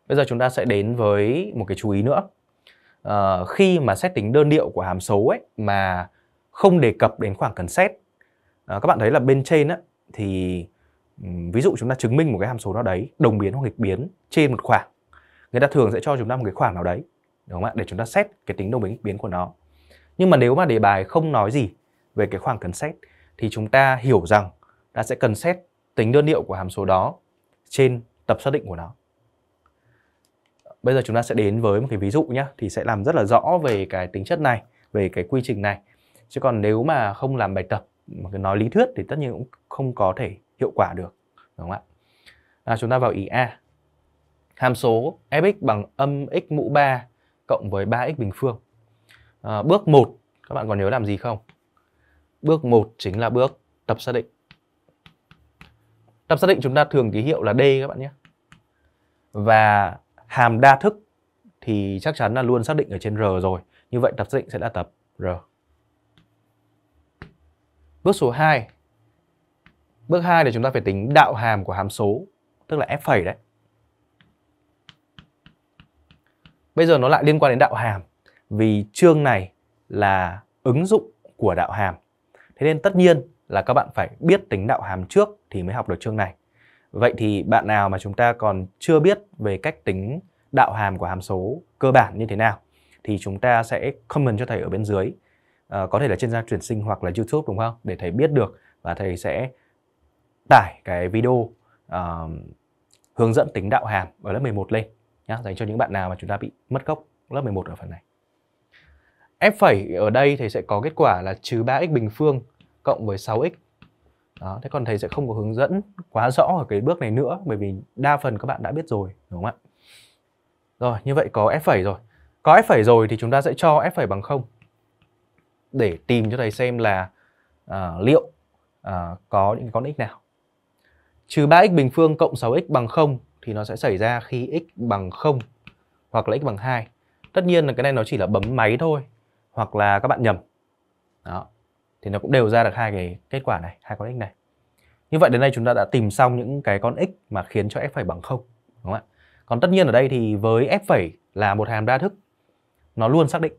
Bây giờ chúng ta sẽ đến với một cái chú ý nữa. Uh, khi mà xét tính đơn điệu của hàm số ấy mà không đề cập đến khoảng cần xét, uh, các bạn thấy là bên trên á, thì um, ví dụ chúng ta chứng minh một cái hàm số nào đấy đồng biến hoặc nghịch biến trên một khoảng người ta thường sẽ cho chúng ta một cái khoảng nào đấy đúng không ạ để chúng ta xét cái tính đồng biến của nó nhưng mà nếu mà đề bài không nói gì về cái khoảng cần xét thì chúng ta hiểu rằng ta sẽ cần xét tính đơn điệu của hàm số đó trên tập xác định của nó bây giờ chúng ta sẽ đến với một cái ví dụ nhé thì sẽ làm rất là rõ về cái tính chất này về cái quy trình này chứ còn nếu mà không làm bài tập mà cứ nói lý thuyết thì tất nhiên cũng không có thể hiệu quả được đúng không ạ à, chúng ta vào ý a hàm số fx bằng âm x mũ 3 cộng với 3x bình phương. À, bước 1, các bạn còn nhớ làm gì không? Bước 1 chính là bước tập xác định. Tập xác định chúng ta thường ký hiệu là D các bạn nhé. Và hàm đa thức thì chắc chắn là luôn xác định ở trên R rồi. Như vậy tập xác định sẽ là tập R. Bước số 2. Bước 2 thì chúng ta phải tính đạo hàm của hàm số, tức là f' đấy. Bây giờ nó lại liên quan đến đạo hàm vì chương này là ứng dụng của đạo hàm. Thế nên tất nhiên là các bạn phải biết tính đạo hàm trước thì mới học được chương này. Vậy thì bạn nào mà chúng ta còn chưa biết về cách tính đạo hàm của hàm số cơ bản như thế nào thì chúng ta sẽ comment cho thầy ở bên dưới. À, có thể là trên gia truyền sinh hoặc là YouTube đúng không? Để thầy biết được và thầy sẽ tải cái video uh, hướng dẫn tính đạo hàm ở lớp 11 lên nhá, dành cho những bạn nào mà chúng ta bị mất gốc lớp 11 ở phần này. F phẩy ở đây thầy sẽ có kết quả là trừ 3x bình phương cộng với 6x. Đó, thế còn thầy sẽ không có hướng dẫn quá rõ ở cái bước này nữa bởi vì đa phần các bạn đã biết rồi, đúng không ạ? Rồi, như vậy có F phẩy rồi. Có F phẩy rồi thì chúng ta sẽ cho F phẩy bằng 0 để tìm cho thầy xem là à, liệu à, có những con x nào. Trừ 3x bình phương cộng 6x bằng 0 thì nó sẽ xảy ra khi x bằng 0 hoặc là x bằng 2. Tất nhiên là cái này nó chỉ là bấm máy thôi hoặc là các bạn nhầm. Đó. Thì nó cũng đều ra được hai cái kết quả này, hai con x này. Như vậy đến đây chúng ta đã tìm xong những cái con x mà khiến cho f phẩy bằng 0, đúng không ạ? Còn tất nhiên ở đây thì với f phẩy là một hàm đa thức nó luôn xác định.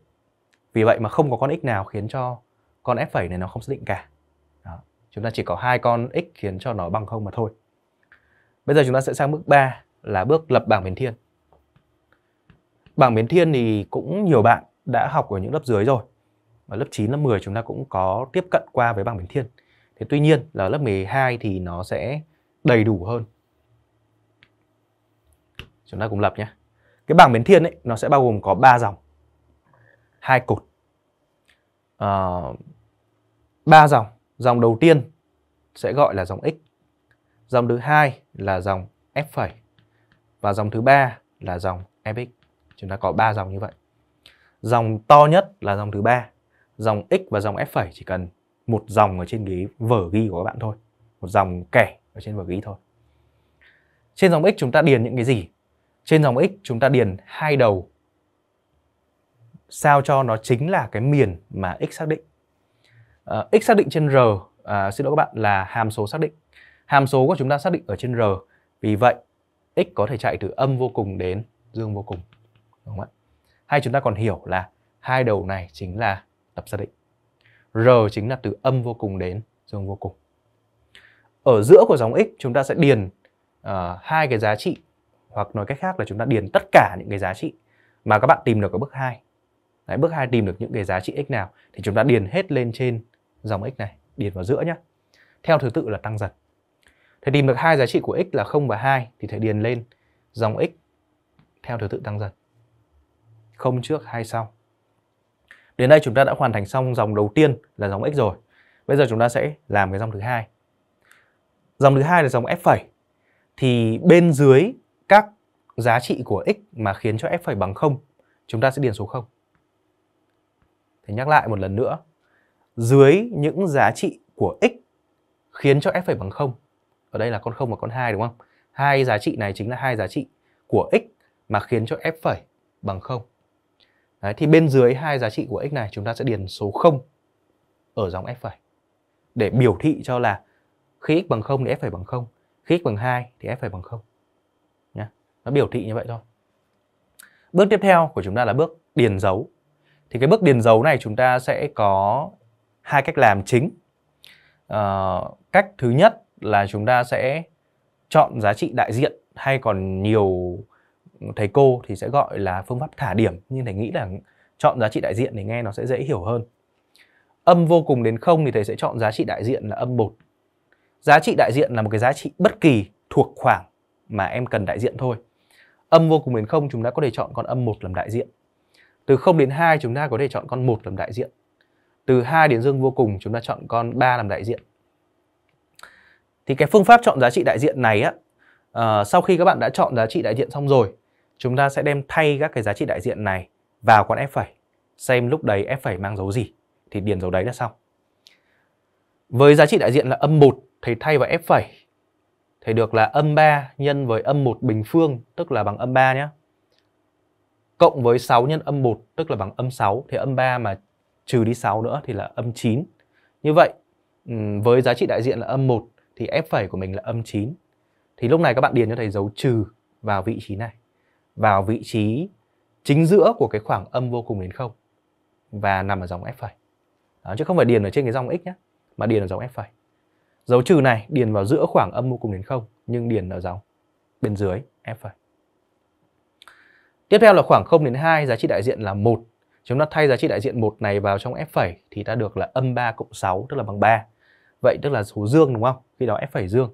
Vì vậy mà không có con x nào khiến cho con f phẩy này nó không xác định cả. Đó. Chúng ta chỉ có hai con x khiến cho nó bằng không mà thôi. Bây giờ chúng ta sẽ sang bước 3 là bước lập bảng biến thiên. Bảng biến thiên thì cũng nhiều bạn đã học ở những lớp dưới rồi. Ở lớp 9, lớp 10 chúng ta cũng có tiếp cận qua với bảng biến thiên. Thế tuy nhiên là lớp 12 thì nó sẽ đầy đủ hơn. Chúng ta cùng lập nhé. Cái bảng biến thiên ấy nó sẽ bao gồm có 3 dòng. hai cột. À, ờ, 3 dòng. Dòng đầu tiên sẽ gọi là dòng x Dòng thứ hai là dòng F phẩy và dòng thứ ba là dòng FX. Chúng ta có ba dòng như vậy. Dòng to nhất là dòng thứ ba. Dòng X và dòng F phẩy chỉ cần một dòng ở trên ghế vở ghi của các bạn thôi. Một dòng kẻ ở trên vở ghi thôi. Trên dòng X chúng ta điền những cái gì? Trên dòng X chúng ta điền hai đầu sao cho nó chính là cái miền mà x xác định. Uh, x xác định trên r, uh, xin lỗi các bạn là hàm số xác định. Hàm số của chúng ta xác định ở trên R. Vì vậy, x có thể chạy từ âm vô cùng đến dương vô cùng. Đúng không ạ? Hay chúng ta còn hiểu là hai đầu này chính là tập xác định. R chính là từ âm vô cùng đến dương vô cùng. Ở giữa của dòng x chúng ta sẽ điền uh, hai cái giá trị hoặc nói cách khác là chúng ta điền tất cả những cái giá trị mà các bạn tìm được ở bước 2. Đấy, bước 2 tìm được những cái giá trị x nào thì chúng ta điền hết lên trên dòng x này, điền vào giữa nhé. Theo thứ tự là tăng dần. Thầy tìm được hai giá trị của x là 0 và 2 thì thầy điền lên dòng x theo thứ tự tăng dần. không trước, 2 sau. Đến đây chúng ta đã hoàn thành xong dòng đầu tiên là dòng x rồi. Bây giờ chúng ta sẽ làm cái dòng thứ hai. Dòng thứ hai là dòng f phẩy. Thì bên dưới các giá trị của x mà khiến cho f phẩy bằng 0, chúng ta sẽ điền số 0. Thì nhắc lại một lần nữa. Dưới những giá trị của x khiến cho f phẩy bằng 0 ở đây là con 0 và con 2 đúng không? Hai giá trị này chính là hai giá trị của x mà khiến cho f phẩy bằng 0. Đấy, thì bên dưới hai giá trị của x này chúng ta sẽ điền số 0 ở dòng f phẩy để biểu thị cho là khi x bằng 0 thì f phẩy bằng 0, khi x bằng 2 thì f phẩy bằng 0. Nhá. Nó biểu thị như vậy thôi. Bước tiếp theo của chúng ta là bước điền dấu. Thì cái bước điền dấu này chúng ta sẽ có hai cách làm chính. À, cách thứ nhất là chúng ta sẽ chọn giá trị đại diện hay còn nhiều thầy cô thì sẽ gọi là phương pháp thả điểm nhưng thầy nghĩ là chọn giá trị đại diện thì nghe nó sẽ dễ hiểu hơn âm vô cùng đến không thì thầy sẽ chọn giá trị đại diện là âm một giá trị đại diện là một cái giá trị bất kỳ thuộc khoảng mà em cần đại diện thôi âm vô cùng đến không chúng ta có thể chọn con âm một làm đại diện từ 0 đến 2 chúng ta có thể chọn con một làm đại diện từ 2 đến dương vô cùng chúng ta chọn con 3 làm đại diện thì cái phương pháp chọn giá trị đại diện này á uh, sau khi các bạn đã chọn giá trị đại diện xong rồi chúng ta sẽ đem thay các cái giá trị đại diện này vào con f phẩy xem lúc đấy f phẩy mang dấu gì thì điền dấu đấy là xong với giá trị đại diện là âm 1 thì thay vào f phẩy thì được là âm 3 nhân với âm 1 bình phương tức là bằng âm 3 nhé cộng với 6 nhân âm 1 tức là bằng âm 6 thì âm 3 mà trừ đi 6 nữa thì là âm 9 như vậy với giá trị đại diện là âm 1 thì f phẩy của mình là âm 9. Thì lúc này các bạn điền cho thầy dấu trừ vào vị trí này. Vào vị trí chính giữa của cái khoảng âm vô cùng đến không và nằm ở dòng f phẩy. Đó, chứ không phải điền ở trên cái dòng x nhé, mà điền ở dòng f phẩy. Dấu trừ này điền vào giữa khoảng âm vô cùng đến không nhưng điền ở dòng bên dưới f phẩy. Tiếp theo là khoảng 0 đến 2 giá trị đại diện là 1. Chúng ta thay giá trị đại diện 1 này vào trong f' thì ta được là âm 3 cộng 6 tức là bằng 3. Vậy tức là số dương đúng không? Khi đó F' phẩy dương.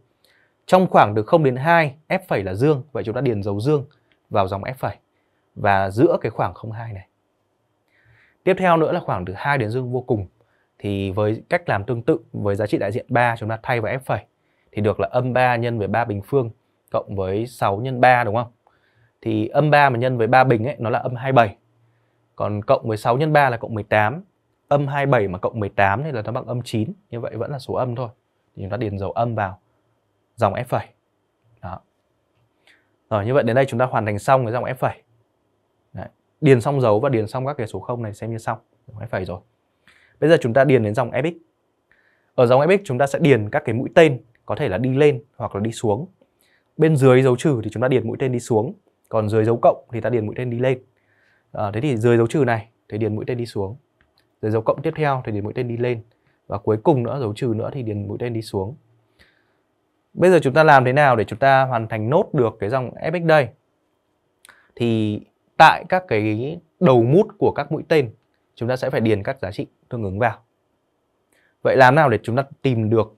Trong khoảng từ 0 đến 2, F' phẩy là dương. Vậy chúng ta điền dấu dương vào dòng F' phẩy và giữa cái khoảng 02 này. Tiếp theo nữa là khoảng từ 2 đến dương vô cùng. Thì với cách làm tương tự với giá trị đại diện 3 chúng ta thay vào F' phẩy thì được là âm 3 nhân với 3 bình phương cộng với 6 nhân 3 đúng không? Thì âm 3 mà nhân với 3 bình ấy nó là âm 27. Còn cộng với 6 nhân 3 là cộng 18 âm 27 mà cộng 18 thì là nó bằng âm 9 như vậy vẫn là số âm thôi thì chúng ta điền dấu âm vào dòng f phẩy đó rồi như vậy đến đây chúng ta hoàn thành xong cái dòng f phẩy điền xong dấu và điền xong các cái số 0 này xem như xong dòng f phẩy rồi bây giờ chúng ta điền đến dòng fx ở dòng fx chúng ta sẽ điền các cái mũi tên có thể là đi lên hoặc là đi xuống bên dưới dấu trừ thì chúng ta điền mũi tên đi xuống còn dưới dấu cộng thì ta điền mũi tên đi lên à, thế thì dưới dấu trừ này thì điền mũi tên đi xuống rồi dấu cộng tiếp theo thì điền mũi tên đi lên và cuối cùng nữa dấu trừ nữa thì điền mũi tên đi xuống bây giờ chúng ta làm thế nào để chúng ta hoàn thành nốt được cái dòng fx đây thì tại các cái đầu mút của các mũi tên chúng ta sẽ phải điền các giá trị tương ứng vào vậy làm nào để chúng ta tìm được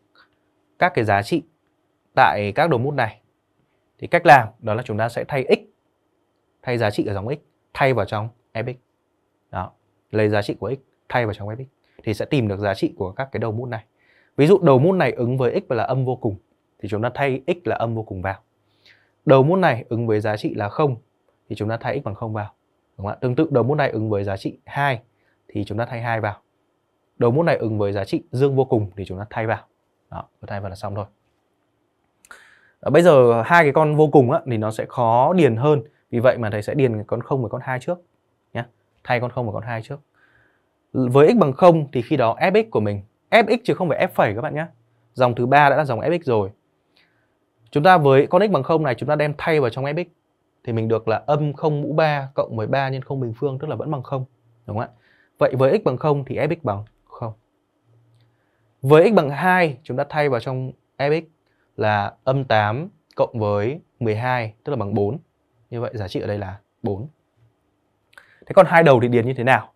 các cái giá trị tại các đầu mút này thì cách làm đó là chúng ta sẽ thay x thay giá trị ở dòng x thay vào trong fx đó lấy giá trị của x thay vào trong webx thì sẽ tìm được giá trị của các cái đầu mút này ví dụ đầu mút này ứng với x là âm vô cùng thì chúng ta thay x là âm vô cùng vào đầu mút này ứng với giá trị là không thì chúng ta thay x bằng không vào đúng không ạ tương tự đầu mút này ứng với giá trị 2 thì chúng ta thay 2 vào đầu mút này ứng với giá trị dương vô cùng thì chúng ta thay vào đó thay vào là xong thôi à, bây giờ hai cái con vô cùng á, thì nó sẽ khó điền hơn vì vậy mà thầy sẽ điền con không với con hai trước nhé thay con không và con hai trước với x bằng 0 thì khi đó fx của mình fx chứ không phải f phẩy các bạn nhé dòng thứ ba đã là dòng fx rồi chúng ta với con x bằng 0 này chúng ta đem thay vào trong fx thì mình được là âm 0 mũ 3 cộng 13 nhân 0 bình phương tức là vẫn bằng 0 đúng không ạ vậy với x bằng 0 thì fx bằng 0 với x bằng 2 chúng ta thay vào trong fx là âm 8 cộng với 12 tức là bằng 4 như vậy giá trị ở đây là 4 thế còn hai đầu thì điền như thế nào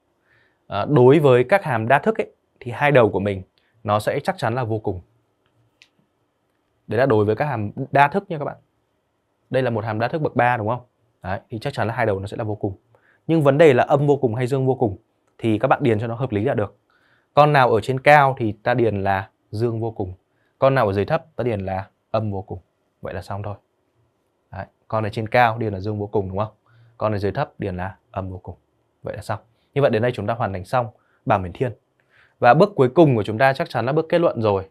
Ờ, đối với các hàm đa thức ấy, thì hai đầu của mình nó sẽ chắc chắn là vô cùng đấy là đối với các hàm đa thức nha các bạn đây là một hàm đa thức bậc 3 đúng không đấy, thì chắc chắn là hai đầu nó sẽ là vô cùng nhưng vấn đề là âm vô cùng hay dương vô cùng thì các bạn điền cho nó hợp lý là được con nào ở trên cao thì ta điền là dương vô cùng con nào ở dưới thấp ta điền là âm vô cùng vậy là xong thôi Đấy. con ở trên cao điền là dương vô cùng đúng không con ở dưới thấp điền là âm vô cùng vậy là xong như vậy đến đây chúng ta hoàn thành xong bảng biến thiên. Và bước cuối cùng của chúng ta chắc chắn là bước kết luận rồi.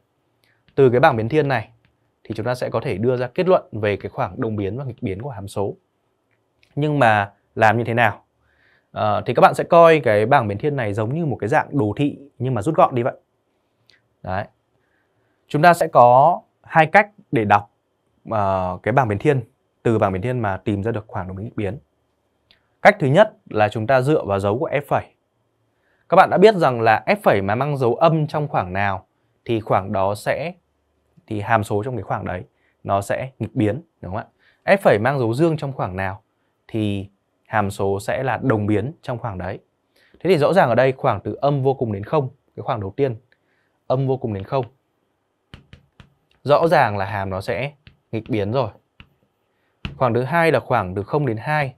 Từ cái bảng biến thiên này thì chúng ta sẽ có thể đưa ra kết luận về cái khoảng đồng biến và nghịch biến của hàm số. Nhưng mà làm như thế nào? À, thì các bạn sẽ coi cái bảng biến thiên này giống như một cái dạng đồ thị nhưng mà rút gọn đi vậy. Đấy. Chúng ta sẽ có hai cách để đọc uh, cái bảng biến thiên từ bảng biến thiên mà tìm ra được khoảng đồng biến nghịch biến. Cách thứ nhất là chúng ta dựa vào dấu của F'. Các bạn đã biết rằng là F' mà mang dấu âm trong khoảng nào thì khoảng đó sẽ thì hàm số trong cái khoảng đấy nó sẽ nghịch biến đúng không ạ? F' mang dấu dương trong khoảng nào thì hàm số sẽ là đồng biến trong khoảng đấy. Thế thì rõ ràng ở đây khoảng từ âm vô cùng đến không cái khoảng đầu tiên âm vô cùng đến không rõ ràng là hàm nó sẽ nghịch biến rồi. Khoảng thứ hai là khoảng từ 0 đến 2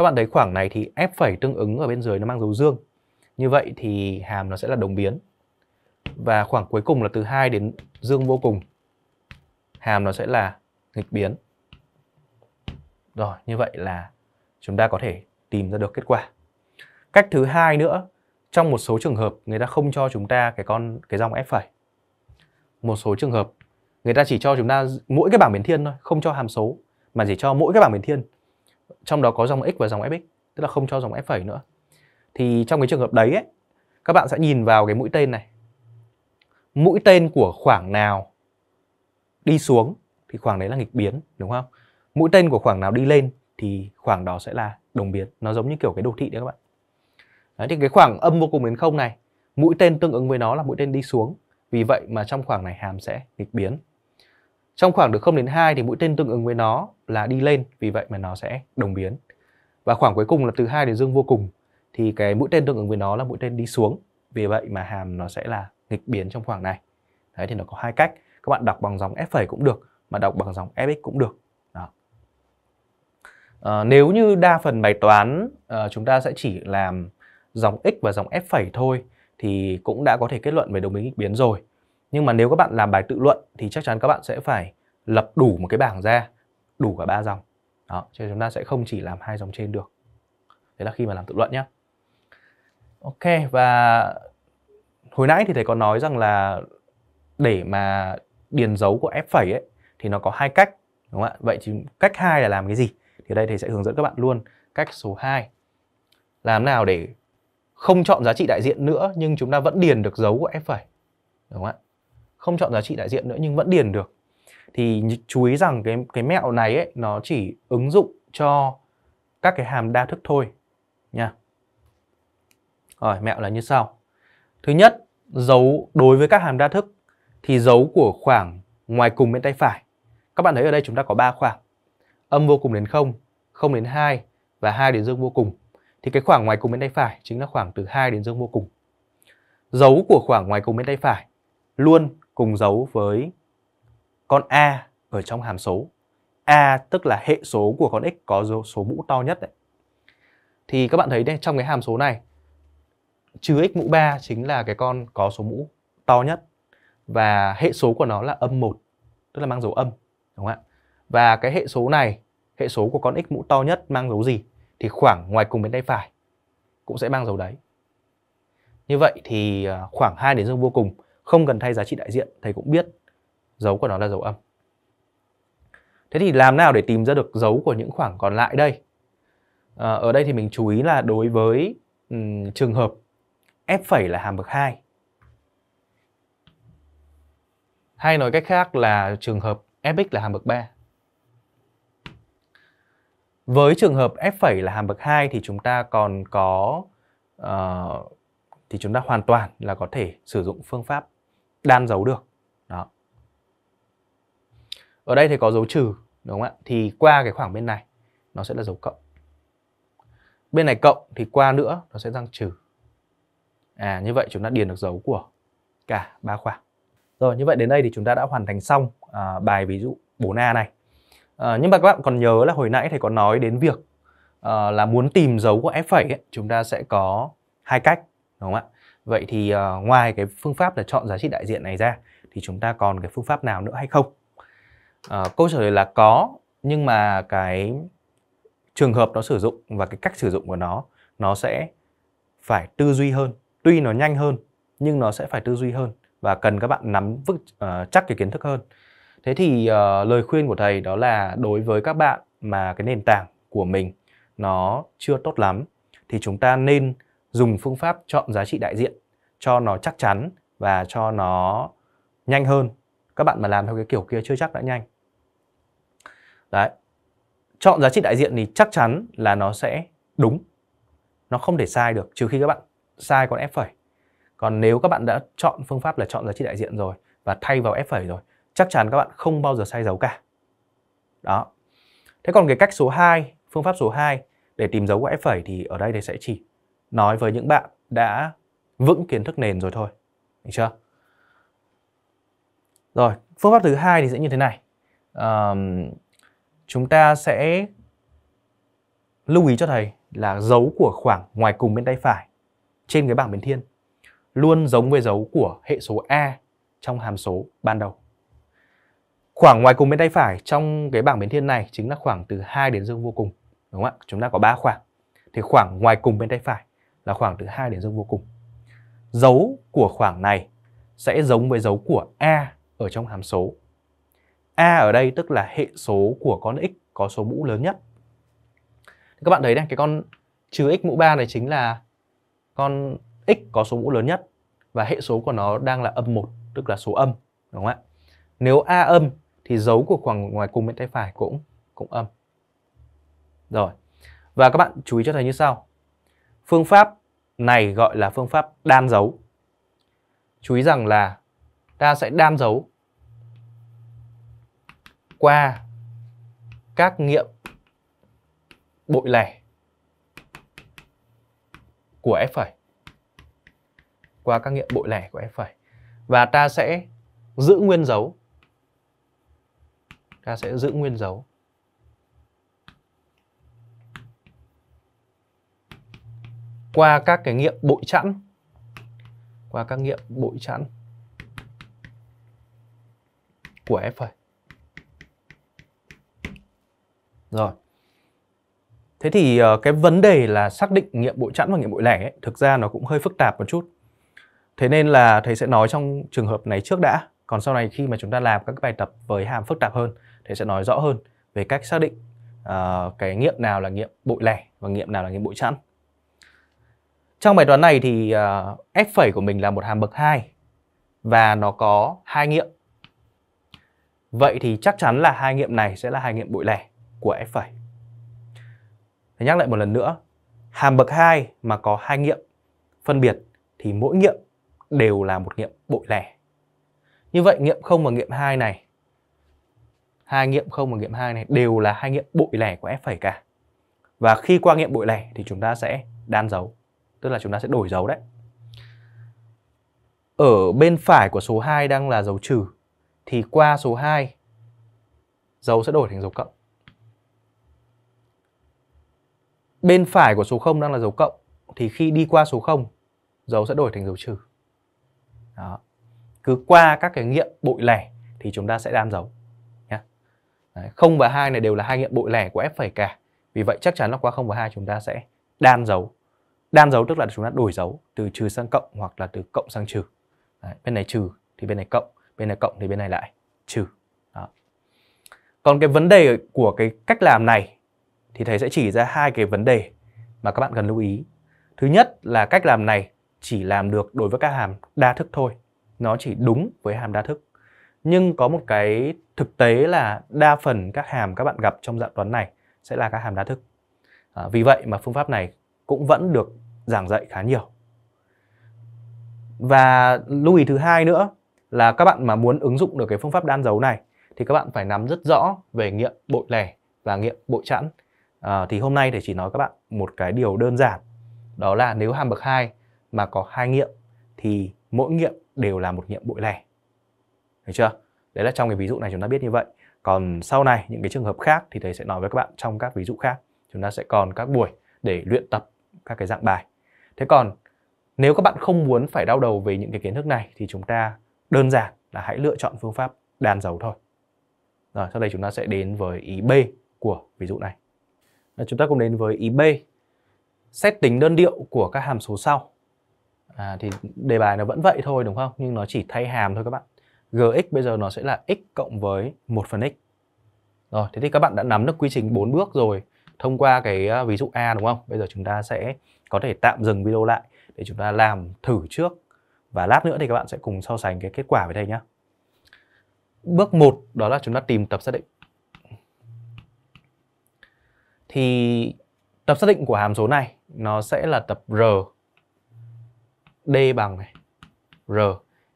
các bạn thấy khoảng này thì F' phẩy tương ứng ở bên dưới nó mang dấu dương. Như vậy thì hàm nó sẽ là đồng biến. Và khoảng cuối cùng là từ 2 đến dương vô cùng. Hàm nó sẽ là nghịch biến. Rồi, như vậy là chúng ta có thể tìm ra được kết quả. Cách thứ hai nữa, trong một số trường hợp người ta không cho chúng ta cái con cái dòng F'. phẩy Một số trường hợp người ta chỉ cho chúng ta mỗi cái bảng biến thiên thôi, không cho hàm số mà chỉ cho mỗi cái bảng biến thiên trong đó có dòng x và dòng fx tức là không cho dòng f phẩy nữa thì trong cái trường hợp đấy ấy, các bạn sẽ nhìn vào cái mũi tên này mũi tên của khoảng nào đi xuống thì khoảng đấy là nghịch biến đúng không mũi tên của khoảng nào đi lên thì khoảng đó sẽ là đồng biến nó giống như kiểu cái đồ thị đấy các bạn đấy, thì cái khoảng âm vô cùng đến không này mũi tên tương ứng với nó là mũi tên đi xuống vì vậy mà trong khoảng này hàm sẽ nghịch biến trong khoảng được 0 đến 2 thì mũi tên tương ứng với nó là đi lên, vì vậy mà nó sẽ đồng biến. Và khoảng cuối cùng là từ 2 đến dương vô cùng thì cái mũi tên tương ứng với nó là mũi tên đi xuống. Vì vậy mà hàm nó sẽ là nghịch biến trong khoảng này. Đấy thì nó có hai cách. Các bạn đọc bằng dòng F' phẩy cũng được mà đọc bằng dòng Fx cũng được. Đó. À, nếu như đa phần bài toán à, chúng ta sẽ chỉ làm dòng x và dòng f' phẩy thôi thì cũng đã có thể kết luận về đồng biến nghịch biến rồi nhưng mà nếu các bạn làm bài tự luận thì chắc chắn các bạn sẽ phải lập đủ một cái bảng ra đủ cả ba dòng đó cho chúng ta sẽ không chỉ làm hai dòng trên được đấy là khi mà làm tự luận nhé ok và hồi nãy thì thầy có nói rằng là để mà điền dấu của f phẩy ấy thì nó có hai cách đúng không ạ vậy thì cách hai là làm cái gì thì đây thầy sẽ hướng dẫn các bạn luôn cách số 2 làm nào để không chọn giá trị đại diện nữa nhưng chúng ta vẫn điền được dấu của f phẩy đúng không ạ không chọn giá trị đại diện nữa nhưng vẫn điền được thì chú ý rằng cái cái mẹo này ấy, nó chỉ ứng dụng cho các cái hàm đa thức thôi nha rồi mẹo là như sau thứ nhất dấu đối với các hàm đa thức thì dấu của khoảng ngoài cùng bên tay phải các bạn thấy ở đây chúng ta có ba khoảng âm vô cùng đến 0 0 đến 2 và 2 đến dương vô cùng thì cái khoảng ngoài cùng bên tay phải chính là khoảng từ 2 đến dương vô cùng dấu của khoảng ngoài cùng bên tay phải luôn cùng dấu với con A ở trong hàm số. A tức là hệ số của con x có dấu số mũ to nhất đấy. Thì các bạn thấy đây, trong cái hàm số này trừ x mũ 3 chính là cái con có số mũ to nhất và hệ số của nó là âm 1, tức là mang dấu âm, đúng không ạ? Và cái hệ số này, hệ số của con x mũ to nhất mang dấu gì thì khoảng ngoài cùng bên tay phải cũng sẽ mang dấu đấy. Như vậy thì à, khoảng 2 đến dương vô cùng không cần thay giá trị đại diện thầy cũng biết dấu của nó là dấu âm thế thì làm nào để tìm ra được dấu của những khoảng còn lại đây à, ở đây thì mình chú ý là đối với um, trường hợp f phẩy là hàm bậc 2 hay nói cách khác là trường hợp fx là hàm bậc 3 với trường hợp f phẩy là hàm bậc 2 thì chúng ta còn có uh, thì chúng ta hoàn toàn là có thể sử dụng phương pháp đan dấu được đó ở đây thì có dấu trừ đúng không ạ thì qua cái khoảng bên này nó sẽ là dấu cộng bên này cộng thì qua nữa nó sẽ sang trừ à như vậy chúng ta điền được dấu của cả ba khoảng rồi như vậy đến đây thì chúng ta đã hoàn thành xong à, bài ví dụ 4A này à, nhưng mà các bạn còn nhớ là hồi nãy thầy có nói đến việc à, là muốn tìm dấu của f' phẩy, chúng ta sẽ có hai cách đúng không ạ Vậy thì uh, ngoài cái phương pháp là chọn giá trị đại diện này ra thì chúng ta còn cái phương pháp nào nữa hay không? Uh, câu trả lời là có nhưng mà cái trường hợp nó sử dụng và cái cách sử dụng của nó nó sẽ phải tư duy hơn. Tuy nó nhanh hơn nhưng nó sẽ phải tư duy hơn và cần các bạn nắm vững uh, chắc cái kiến thức hơn. Thế thì uh, lời khuyên của thầy đó là đối với các bạn mà cái nền tảng của mình nó chưa tốt lắm thì chúng ta nên dùng phương pháp chọn giá trị đại diện cho nó chắc chắn và cho nó nhanh hơn các bạn mà làm theo cái kiểu kia chưa chắc đã nhanh đấy chọn giá trị đại diện thì chắc chắn là nó sẽ đúng nó không thể sai được trừ khi các bạn sai con f phẩy còn nếu các bạn đã chọn phương pháp là chọn giá trị đại diện rồi và thay vào f phẩy rồi chắc chắn các bạn không bao giờ sai dấu cả đó thế còn cái cách số 2 phương pháp số 2 để tìm dấu của f phẩy thì ở đây thì sẽ chỉ nói với những bạn đã vững kiến thức nền rồi thôi được chưa rồi phương pháp thứ hai thì sẽ như thế này à, chúng ta sẽ lưu ý cho thầy là dấu của khoảng ngoài cùng bên tay phải trên cái bảng biến thiên luôn giống với dấu của hệ số a trong hàm số ban đầu khoảng ngoài cùng bên tay phải trong cái bảng biến thiên này chính là khoảng từ 2 đến dương vô cùng đúng không ạ chúng ta có ba khoảng thì khoảng ngoài cùng bên tay phải là khoảng từ 2 đến dương vô cùng dấu của khoảng này sẽ giống với dấu của A ở trong hàm số. A ở đây tức là hệ số của con x có số mũ lớn nhất. Các bạn thấy này, cái con trừ x mũ 3 này chính là con x có số mũ lớn nhất và hệ số của nó đang là âm 1, tức là số âm, đúng không ạ? Nếu A âm thì dấu của khoảng ngoài cùng bên tay phải cũng cũng âm. Rồi. Và các bạn chú ý cho thầy như sau. Phương pháp này gọi là phương pháp đan dấu. Chú ý rằng là ta sẽ đan dấu qua các nghiệm bội lẻ của f phẩy qua các nghiệm bội lẻ của f phẩy và ta sẽ giữ nguyên dấu ta sẽ giữ nguyên dấu qua các cái nghiệm bội chẵn qua các nghiệm bội chẵn của f phẩy rồi thế thì ờ, cái vấn đề là xác định nghiệm bội chẵn và nghiệm bội lẻ ấy, thực ra nó cũng hơi phức tạp một chút thế nên là thầy sẽ nói trong trường hợp này trước đã còn sau này khi mà chúng ta làm các bài tập với hàm phức tạp hơn thầy sẽ nói rõ hơn về cách xác định uh, cái nghiệm nào là nghiệm bội lẻ và nghiệm nào là nghiệm bội chẵn trong bài toán này thì uh, f phẩy của mình là một hàm bậc 2 và nó có hai nghiệm. Vậy thì chắc chắn là hai nghiệm này sẽ là hai nghiệm bội lẻ của f phẩy. Thầy nhắc lại một lần nữa, hàm bậc 2 mà có hai nghiệm phân biệt thì mỗi nghiệm đều là một nghiệm bội lẻ. Như vậy nghiệm 0 và nghiệm 2 này hai nghiệm 0 và nghiệm 2 này đều là hai nghiệm bội lẻ của f phẩy cả. Và khi qua nghiệm bội lẻ thì chúng ta sẽ đan dấu tức là chúng ta sẽ đổi dấu đấy ở bên phải của số 2 đang là dấu trừ thì qua số 2 dấu sẽ đổi thành dấu cộng bên phải của số 0 đang là dấu cộng thì khi đi qua số 0 dấu sẽ đổi thành dấu trừ đó cứ qua các cái nghiệm bội lẻ thì chúng ta sẽ đan dấu nhé. không và hai này đều là hai nghiệm bội lẻ của f cả. Vì vậy chắc chắn là qua không và hai chúng ta sẽ đan dấu đan dấu tức là chúng ta đổi dấu từ trừ sang cộng hoặc là từ cộng sang trừ Đấy, bên này trừ thì bên này cộng bên này cộng thì bên này lại trừ Đó. còn cái vấn đề của cái cách làm này thì thầy sẽ chỉ ra hai cái vấn đề mà các bạn cần lưu ý thứ nhất là cách làm này chỉ làm được đối với các hàm đa thức thôi nó chỉ đúng với hàm đa thức nhưng có một cái thực tế là đa phần các hàm các bạn gặp trong dạng toán này sẽ là các hàm đa thức à, vì vậy mà phương pháp này cũng vẫn được giảng dạy khá nhiều và lưu ý thứ hai nữa là các bạn mà muốn ứng dụng được cái phương pháp đan dấu này thì các bạn phải nắm rất rõ về nghiệm bội lẻ và nghiệm bội chẵn à, thì hôm nay thì chỉ nói các bạn một cái điều đơn giản đó là nếu hàm bậc 2 mà có hai nghiệm thì mỗi nghiệm đều là một nghiệm bội lẻ được chưa đấy là trong cái ví dụ này chúng ta biết như vậy còn sau này những cái trường hợp khác thì thầy sẽ nói với các bạn trong các ví dụ khác chúng ta sẽ còn các buổi để luyện tập các cái dạng bài Thế còn nếu các bạn không muốn phải đau đầu về những cái kiến thức này thì chúng ta đơn giản là hãy lựa chọn phương pháp đàn dấu thôi. Rồi, sau đây chúng ta sẽ đến với ý B của ví dụ này. Rồi, chúng ta cùng đến với ý B. Xét tính đơn điệu của các hàm số sau. À, thì đề bài nó vẫn vậy thôi đúng không? Nhưng nó chỉ thay hàm thôi các bạn. Gx bây giờ nó sẽ là x cộng với 1 phần x. Rồi, thế thì các bạn đã nắm được quy trình 4 bước rồi thông qua cái à, ví dụ A đúng không? Bây giờ chúng ta sẽ có thể tạm dừng video lại để chúng ta làm thử trước và lát nữa thì các bạn sẽ cùng so sánh cái kết quả với thầy nhé. Bước 1 đó là chúng ta tìm tập xác định. Thì tập xác định của hàm số này nó sẽ là tập R D bằng này R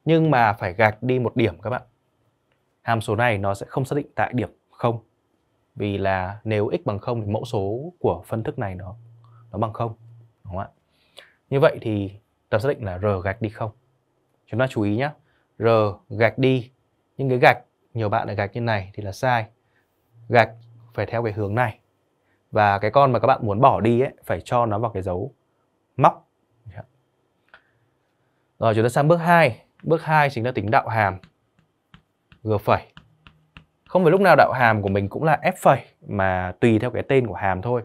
nhưng mà phải gạch đi một điểm các bạn. Hàm số này nó sẽ không xác định tại điểm 0 vì là nếu x bằng 0 thì mẫu số của phân thức này nó nó bằng 0 đúng không ạ như vậy thì ta xác định là r gạch đi không chúng ta chú ý nhé r gạch đi những cái gạch nhiều bạn lại gạch như này thì là sai gạch phải theo cái hướng này và cái con mà các bạn muốn bỏ đi ấy phải cho nó vào cái dấu móc dạ. rồi chúng ta sang bước 2 bước 2 chính là tính đạo hàm g phẩy không phải lúc nào đạo hàm của mình cũng là f phẩy mà tùy theo cái tên của hàm thôi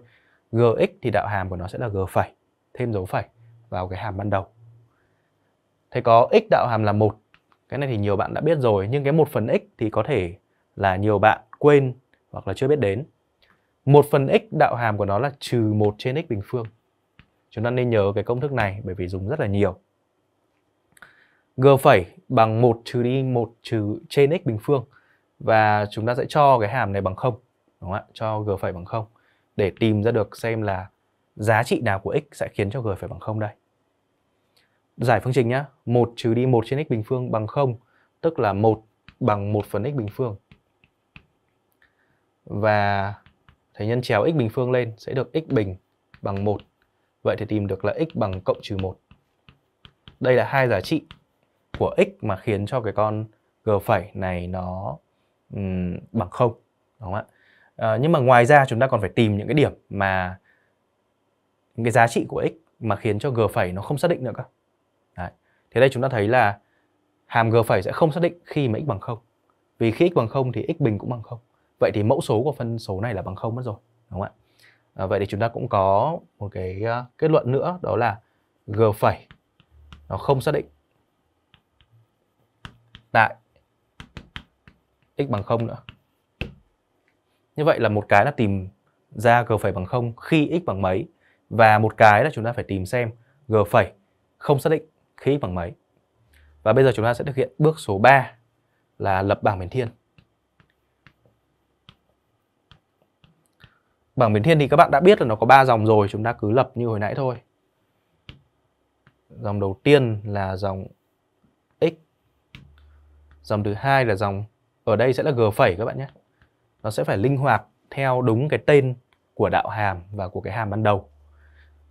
gx thì đạo hàm của nó sẽ là g phẩy thêm dấu phẩy vào cái hàm ban đầu. Thế có x đạo hàm là một cái này thì nhiều bạn đã biết rồi nhưng cái 1 phần x thì có thể là nhiều bạn quên hoặc là chưa biết đến. 1 phần x đạo hàm của nó là trừ 1 trên x bình phương. Chúng ta nên nhớ cái công thức này bởi vì dùng rất là nhiều. G phẩy bằng 1 trừ đi 1 trừ trên x bình phương và chúng ta sẽ cho cái hàm này bằng 0, đúng không ạ? Cho g phẩy bằng 0 để tìm ra được xem là giá trị nào của x sẽ khiến cho g phải bằng 0 đây? Giải phương trình nhá, 1 trừ đi 1 trên x bình phương bằng 0, tức là 1 bằng 1 phần x bình phương. Và thầy nhân chéo x bình phương lên sẽ được x bình bằng 1. Vậy thì tìm được là x bằng cộng trừ 1. Đây là hai giá trị của x mà khiến cho cái con g phẩy này nó um, bằng 0, đúng không ạ? À, nhưng mà ngoài ra chúng ta còn phải tìm những cái điểm mà cái giá trị của x mà khiến cho g phẩy nó không xác định nữa cơ. Đấy. Thế đây chúng ta thấy là hàm g phẩy sẽ không xác định khi mà x bằng 0. Vì khi x bằng 0 thì x bình cũng bằng 0. Vậy thì mẫu số của phân số này là bằng 0 mất rồi, đúng không ạ? À, vậy thì chúng ta cũng có một cái uh, kết luận nữa đó là g phẩy nó không xác định tại x bằng 0 nữa. Như vậy là một cái là tìm ra g phẩy bằng 0 khi x bằng mấy và một cái là chúng ta phải tìm xem g phẩy không xác định khi bằng mấy. Và bây giờ chúng ta sẽ thực hiện bước số 3 là lập bảng biến thiên. Bảng biến thiên thì các bạn đã biết là nó có 3 dòng rồi, chúng ta cứ lập như hồi nãy thôi. Dòng đầu tiên là dòng x. Dòng thứ hai là dòng ở đây sẽ là g phẩy các bạn nhé. Nó sẽ phải linh hoạt theo đúng cái tên của đạo hàm và của cái hàm ban đầu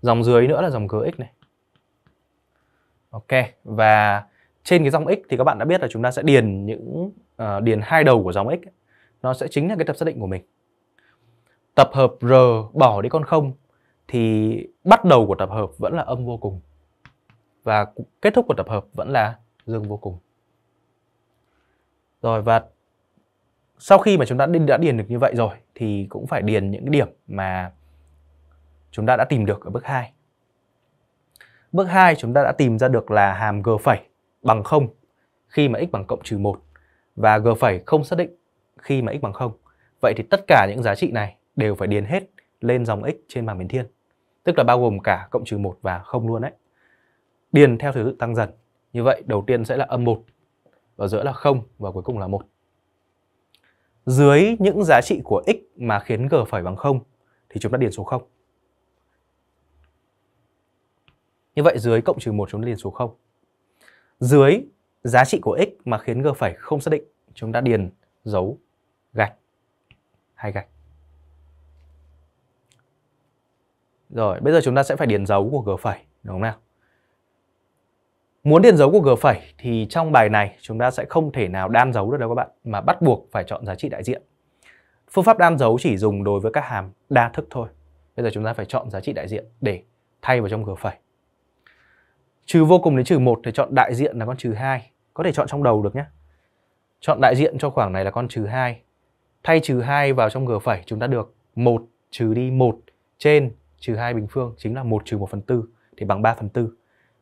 dòng dưới nữa là dòng cớ x này ok và trên cái dòng x thì các bạn đã biết là chúng ta sẽ điền những uh, điền hai đầu của dòng x nó sẽ chính là cái tập xác định của mình tập hợp r bỏ đi con không thì bắt đầu của tập hợp vẫn là âm vô cùng và kết thúc của tập hợp vẫn là dương vô cùng rồi và sau khi mà chúng ta đã điền được như vậy rồi thì cũng phải điền những điểm mà chúng ta đã tìm được ở bước 2. Bước 2 chúng ta đã tìm ra được là hàm g phẩy bằng 0 khi mà x bằng cộng trừ 1 và g phẩy không xác định khi mà x bằng 0. Vậy thì tất cả những giá trị này đều phải điền hết lên dòng x trên bảng biến thiên. Tức là bao gồm cả cộng trừ 1 và 0 luôn đấy. Điền theo thứ tự tăng dần. Như vậy đầu tiên sẽ là âm 1, ở giữa là 0 và cuối cùng là 1. Dưới những giá trị của x mà khiến g phẩy bằng 0 thì chúng ta điền số 0. Như vậy dưới cộng trừ 1 chúng ta điền số 0. Dưới giá trị của x mà khiến g phải không xác định, chúng ta điền dấu gạch hai gạch. Rồi, bây giờ chúng ta sẽ phải điền dấu của g phải đúng không nào? Muốn điền dấu của g phải thì trong bài này chúng ta sẽ không thể nào đan dấu được đâu các bạn, mà bắt buộc phải chọn giá trị đại diện. Phương pháp đan dấu chỉ dùng đối với các hàm đa thức thôi. Bây giờ chúng ta phải chọn giá trị đại diện để thay vào trong g phải trừ vô cùng đến trừ 1 thì chọn đại diện là con trừ 2. Có thể chọn trong đầu được nhé. Chọn đại diện cho khoảng này là con trừ 2. Thay trừ 2 vào trong g phẩy chúng ta được 1 trừ đi 1 trên trừ 2 bình phương chính là 1 trừ 1 phần 4 thì bằng 3 phần 4.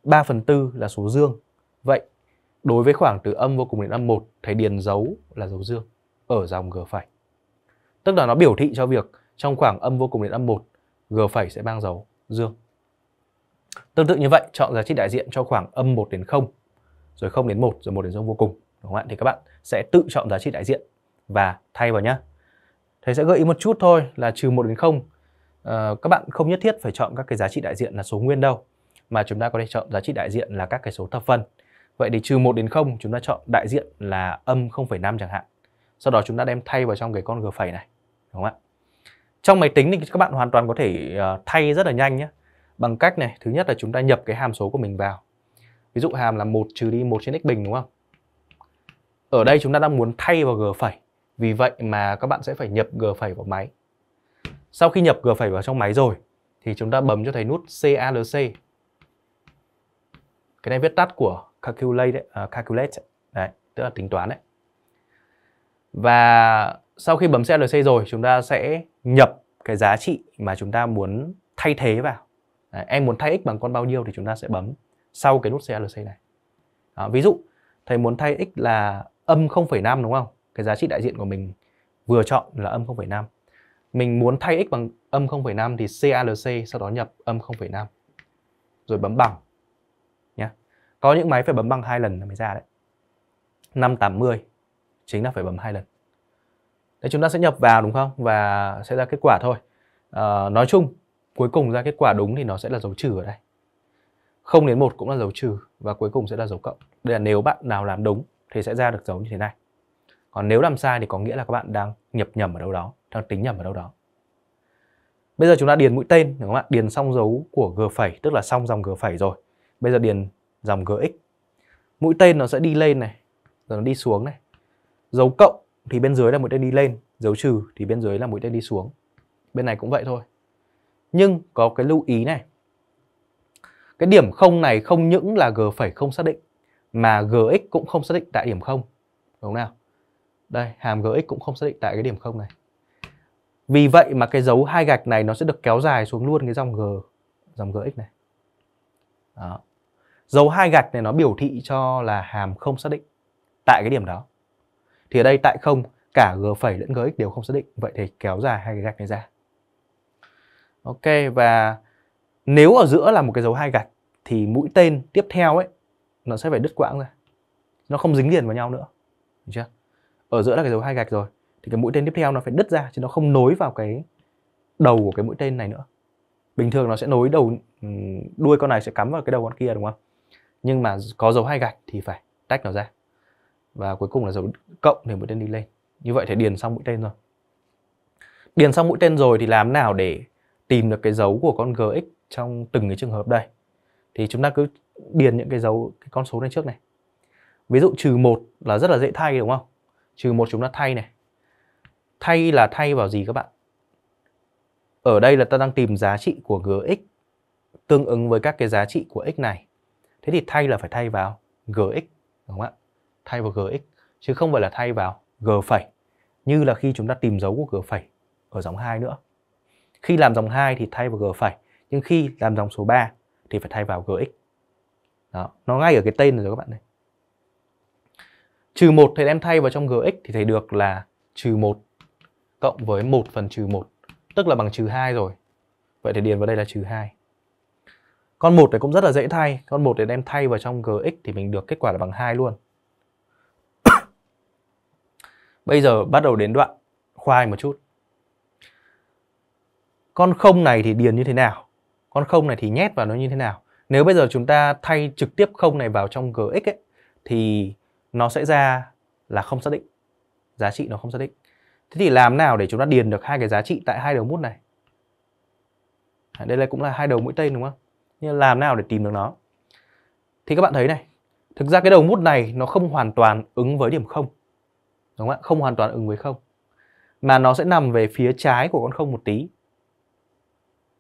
3 phần 4 là số dương. Vậy đối với khoảng từ âm vô cùng đến âm 1 thầy điền dấu là dấu dương ở dòng g phẩy. Tức là nó biểu thị cho việc trong khoảng âm vô cùng đến âm 1 g phẩy sẽ mang dấu dương. Tương tự như vậy, chọn giá trị đại diện cho khoảng âm 1 đến 0, rồi 0 đến 1, rồi 1 đến 0 vô cùng. Đúng không ạ? Thì các bạn sẽ tự chọn giá trị đại diện và thay vào nhé. Thầy sẽ gợi ý một chút thôi là trừ 1 đến 0, uh, ờ, các bạn không nhất thiết phải chọn các cái giá trị đại diện là số nguyên đâu, mà chúng ta có thể chọn giá trị đại diện là các cái số thập phân. Vậy thì trừ 1 đến 0 chúng ta chọn đại diện là âm 0,5 chẳng hạn. Sau đó chúng ta đem thay vào trong cái con g phẩy này, đúng không ạ? Trong máy tính thì các bạn hoàn toàn có thể uh, thay rất là nhanh nhé bằng cách này thứ nhất là chúng ta nhập cái hàm số của mình vào ví dụ hàm là 1 trừ đi 1 trên x bình đúng không ở đây chúng ta đang muốn thay vào g phẩy vì vậy mà các bạn sẽ phải nhập g phẩy vào máy sau khi nhập g phẩy vào trong máy rồi thì chúng ta bấm cho thầy nút CALC cái này viết tắt của calculate đấy, uh, calculate đấy tức là tính toán đấy và sau khi bấm CLC rồi chúng ta sẽ nhập cái giá trị mà chúng ta muốn thay thế vào em muốn thay x bằng con bao nhiêu thì chúng ta sẽ bấm sau cái nút CLC này à, ví dụ thầy muốn thay x là âm 0,5 đúng không cái giá trị đại diện của mình vừa chọn là âm 0,5 mình muốn thay x bằng âm 0,5 thì CALC sau đó nhập âm 0,5 rồi bấm bằng nhé có những máy phải bấm bằng hai lần mới ra đấy 580 chính là phải bấm hai lần Thế chúng ta sẽ nhập vào đúng không và sẽ ra kết quả thôi à, nói chung cuối cùng ra kết quả đúng thì nó sẽ là dấu trừ ở đây. 0 đến 1 cũng là dấu trừ và cuối cùng sẽ là dấu cộng. Đây là nếu bạn nào làm đúng thì sẽ ra được dấu như thế này. Còn nếu làm sai thì có nghĩa là các bạn đang nhập nhầm ở đâu đó, đang tính nhầm ở đâu đó. Bây giờ chúng ta điền mũi tên, đúng không ạ? Điền xong dấu của g phẩy, tức là xong dòng g phẩy rồi. Bây giờ điền dòng gx. Mũi tên nó sẽ đi lên này, rồi nó đi xuống này. Dấu cộng thì bên dưới là mũi tên đi lên, dấu trừ thì bên dưới là mũi tên đi xuống. Bên này cũng vậy thôi nhưng có cái lưu ý này cái điểm không này không những là g phẩy không xác định mà gx cũng không xác định tại điểm không đúng không nào đây hàm gx cũng không xác định tại cái điểm không này vì vậy mà cái dấu hai gạch này nó sẽ được kéo dài xuống luôn cái dòng g dòng gx này đó. dấu hai gạch này nó biểu thị cho là hàm không xác định tại cái điểm đó thì ở đây tại không cả g phẩy lẫn gx đều không xác định vậy thì kéo dài hai cái gạch này ra ok và nếu ở giữa là một cái dấu hai gạch thì mũi tên tiếp theo ấy nó sẽ phải đứt quãng ra nó không dính liền vào nhau nữa Được chưa ở giữa là cái dấu hai gạch rồi thì cái mũi tên tiếp theo nó phải đứt ra chứ nó không nối vào cái đầu của cái mũi tên này nữa bình thường nó sẽ nối đầu ừ, đuôi con này sẽ cắm vào cái đầu con kia đúng không nhưng mà có dấu hai gạch thì phải tách nó ra và cuối cùng là dấu cộng để mũi tên đi lên như vậy thì điền xong mũi tên rồi điền xong mũi tên rồi thì làm nào để tìm được cái dấu của con gx trong từng cái trường hợp đây thì chúng ta cứ điền những cái dấu cái con số này trước này ví dụ trừ một là rất là dễ thay đúng không trừ một chúng ta thay này thay là thay vào gì các bạn ở đây là ta đang tìm giá trị của gx tương ứng với các cái giá trị của x này thế thì thay là phải thay vào gx đúng không ạ thay vào gx chứ không phải là thay vào g phẩy như là khi chúng ta tìm dấu của g phẩy ở dòng 2 nữa khi làm dòng 2 thì thay vào G phẩy, nhưng khi làm dòng số 3 thì phải thay vào GX. Đó, nó ngay ở cái tên rồi các bạn này. Trừ 1 thì đem thay vào trong GX thì thầy được là trừ 1 cộng với 1 phần trừ 1, tức là bằng trừ 2 rồi. Vậy thì điền vào đây là trừ 2. Con 1 này cũng rất là dễ thay, con 1 này đem thay vào trong GX thì mình được kết quả là bằng 2 luôn. <coughs> Bây giờ bắt đầu đến đoạn khoai một chút con không này thì điền như thế nào con không này thì nhét vào nó như thế nào nếu bây giờ chúng ta thay trực tiếp không này vào trong gx ấy, thì nó sẽ ra là không xác định giá trị nó không xác định thế thì làm nào để chúng ta điền được hai cái giá trị tại hai đầu mút này đây là cũng là hai đầu mũi tên đúng không Như làm nào để tìm được nó thì các bạn thấy này thực ra cái đầu mút này nó không hoàn toàn ứng với điểm không đúng không ạ không hoàn toàn ứng với không mà nó sẽ nằm về phía trái của con không một tí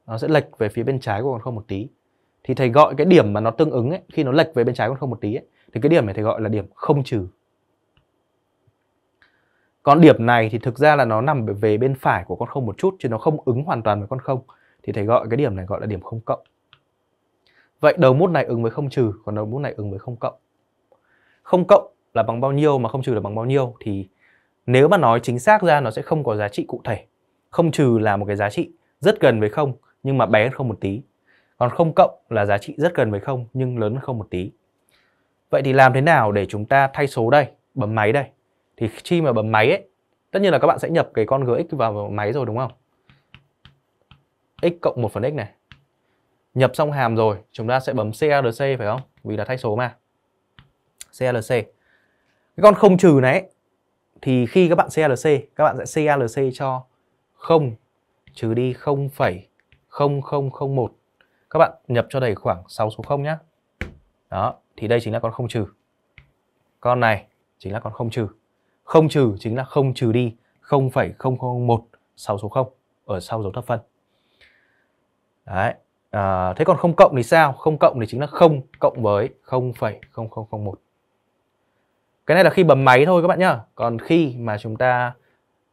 nó sẽ lệch về phía bên trái của con không một tí thì thầy gọi cái điểm mà nó tương ứng ấy, khi nó lệch về bên trái con không một tí ấy, thì cái điểm này thầy gọi là điểm không trừ còn điểm này thì thực ra là nó nằm về bên phải của con không một chút chứ nó không ứng hoàn toàn với con không thì thầy gọi cái điểm này gọi là điểm không cộng vậy đầu mút này ứng với không trừ còn đầu mút này ứng với không cộng không cộng là bằng bao nhiêu mà không trừ là bằng bao nhiêu thì nếu mà nói chính xác ra nó sẽ không có giá trị cụ thể không trừ là một cái giá trị rất gần với không nhưng mà bé hơn không một tí còn không cộng là giá trị rất gần với không nhưng lớn hơn không một tí vậy thì làm thế nào để chúng ta thay số đây bấm máy đây thì khi mà bấm máy ấy tất nhiên là các bạn sẽ nhập cái con gx vào máy rồi đúng không x cộng 1 phần x này nhập xong hàm rồi chúng ta sẽ bấm CLC phải không vì là thay số mà CLC cái con không trừ này thì khi các bạn CLC các bạn sẽ CLC cho 0 trừ đi 0, 0001 các bạn nhập cho đầy khoảng 6 số 0 nhé đó thì đây chính là con không trừ con này chính là con không trừ không trừ chính là không trừ đi 0,0001 sau số 0 ở sau dấu thập phân đấy à, thế còn không cộng thì sao không cộng thì chính là không cộng với 0,0001 cái này là khi bấm máy thôi các bạn nhá còn khi mà chúng ta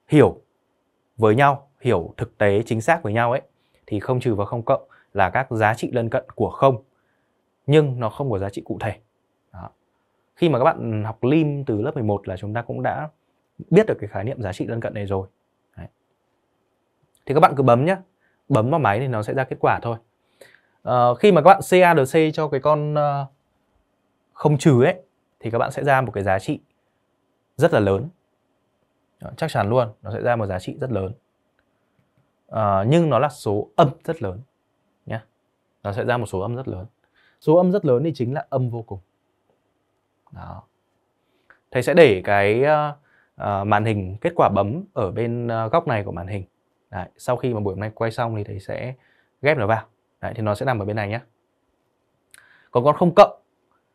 hiểu với nhau hiểu thực tế chính xác với nhau ấy thì không trừ và không cộng là các giá trị lân cận của không nhưng nó không có giá trị cụ thể Đó. khi mà các bạn học lim từ lớp 11 là chúng ta cũng đã biết được cái khái niệm giá trị lân cận này rồi Đấy. thì các bạn cứ bấm nhé bấm vào máy thì nó sẽ ra kết quả thôi à, khi mà các bạn CADC cho cái con ờ, không trừ ấy thì các bạn sẽ ra một cái giá trị rất là lớn Đó, chắc chắn luôn nó sẽ ra một giá trị rất lớn uh, nhưng nó là số âm rất lớn nhé nó sẽ ra một số âm rất lớn số âm rất lớn thì chính là âm vô cùng đó thầy sẽ để cái uh, màn hình kết quả bấm ở bên uh, góc này của màn hình Đấy, sau khi mà buổi hôm nay quay xong thì thầy sẽ ghép nó vào Đấy, thì nó sẽ nằm ở bên này nhé còn con không cộng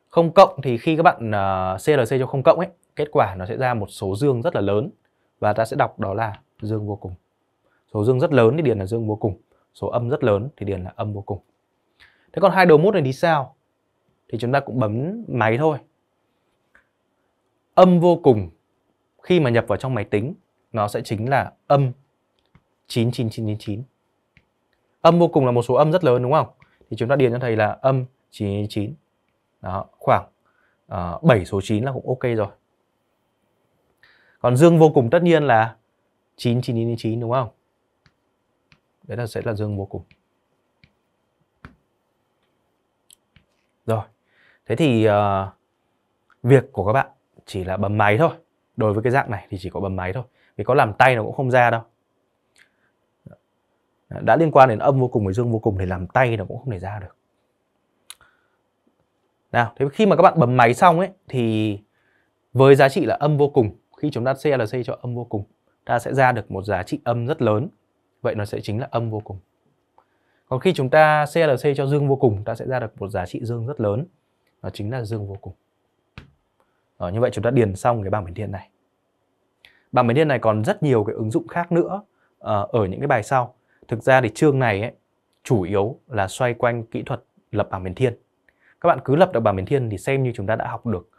không cộng thì khi các bạn uh, CLC cho không cộng ấy kết quả nó sẽ ra một số dương rất là lớn và ta sẽ đọc đó là dương vô cùng số dương rất lớn thì điền là dương vô cùng số âm rất lớn thì điền là âm vô cùng thế còn hai đầu mút này thì sao thì chúng ta cũng bấm máy thôi âm vô cùng khi mà nhập vào trong máy tính nó sẽ chính là âm 99999 âm vô cùng là một số âm rất lớn đúng không thì chúng ta điền cho thầy là âm 999 đó khoảng uh, ờ, 7 số 9 là cũng ok rồi còn dương vô cùng tất nhiên là 9999 đúng không đấy là sẽ là dương vô cùng rồi thế thì uh, việc của các bạn chỉ là bấm máy thôi đối với cái dạng này thì chỉ có bấm máy thôi vì có làm tay nó cũng không ra đâu đã liên quan đến âm vô cùng với dương vô cùng thì làm tay nó cũng không thể ra được nào thế khi mà các bạn bấm máy xong ấy thì với giá trị là âm vô cùng khi chúng ta CLC cho âm vô cùng ta sẽ ra được một giá trị âm rất lớn vậy nó sẽ chính là âm vô cùng còn khi chúng ta CLC cho dương vô cùng ta sẽ ra được một giá trị dương rất lớn nó chính là dương vô cùng Đó, như vậy chúng ta điền xong cái bảng bình thiên này bảng bình thiên này còn rất nhiều cái ứng dụng khác nữa ờ, ở những cái bài sau thực ra thì chương này ấy, chủ yếu là xoay quanh kỹ thuật lập bảng bình thiên các bạn cứ lập được bảng bình thiên thì xem như chúng ta đã học được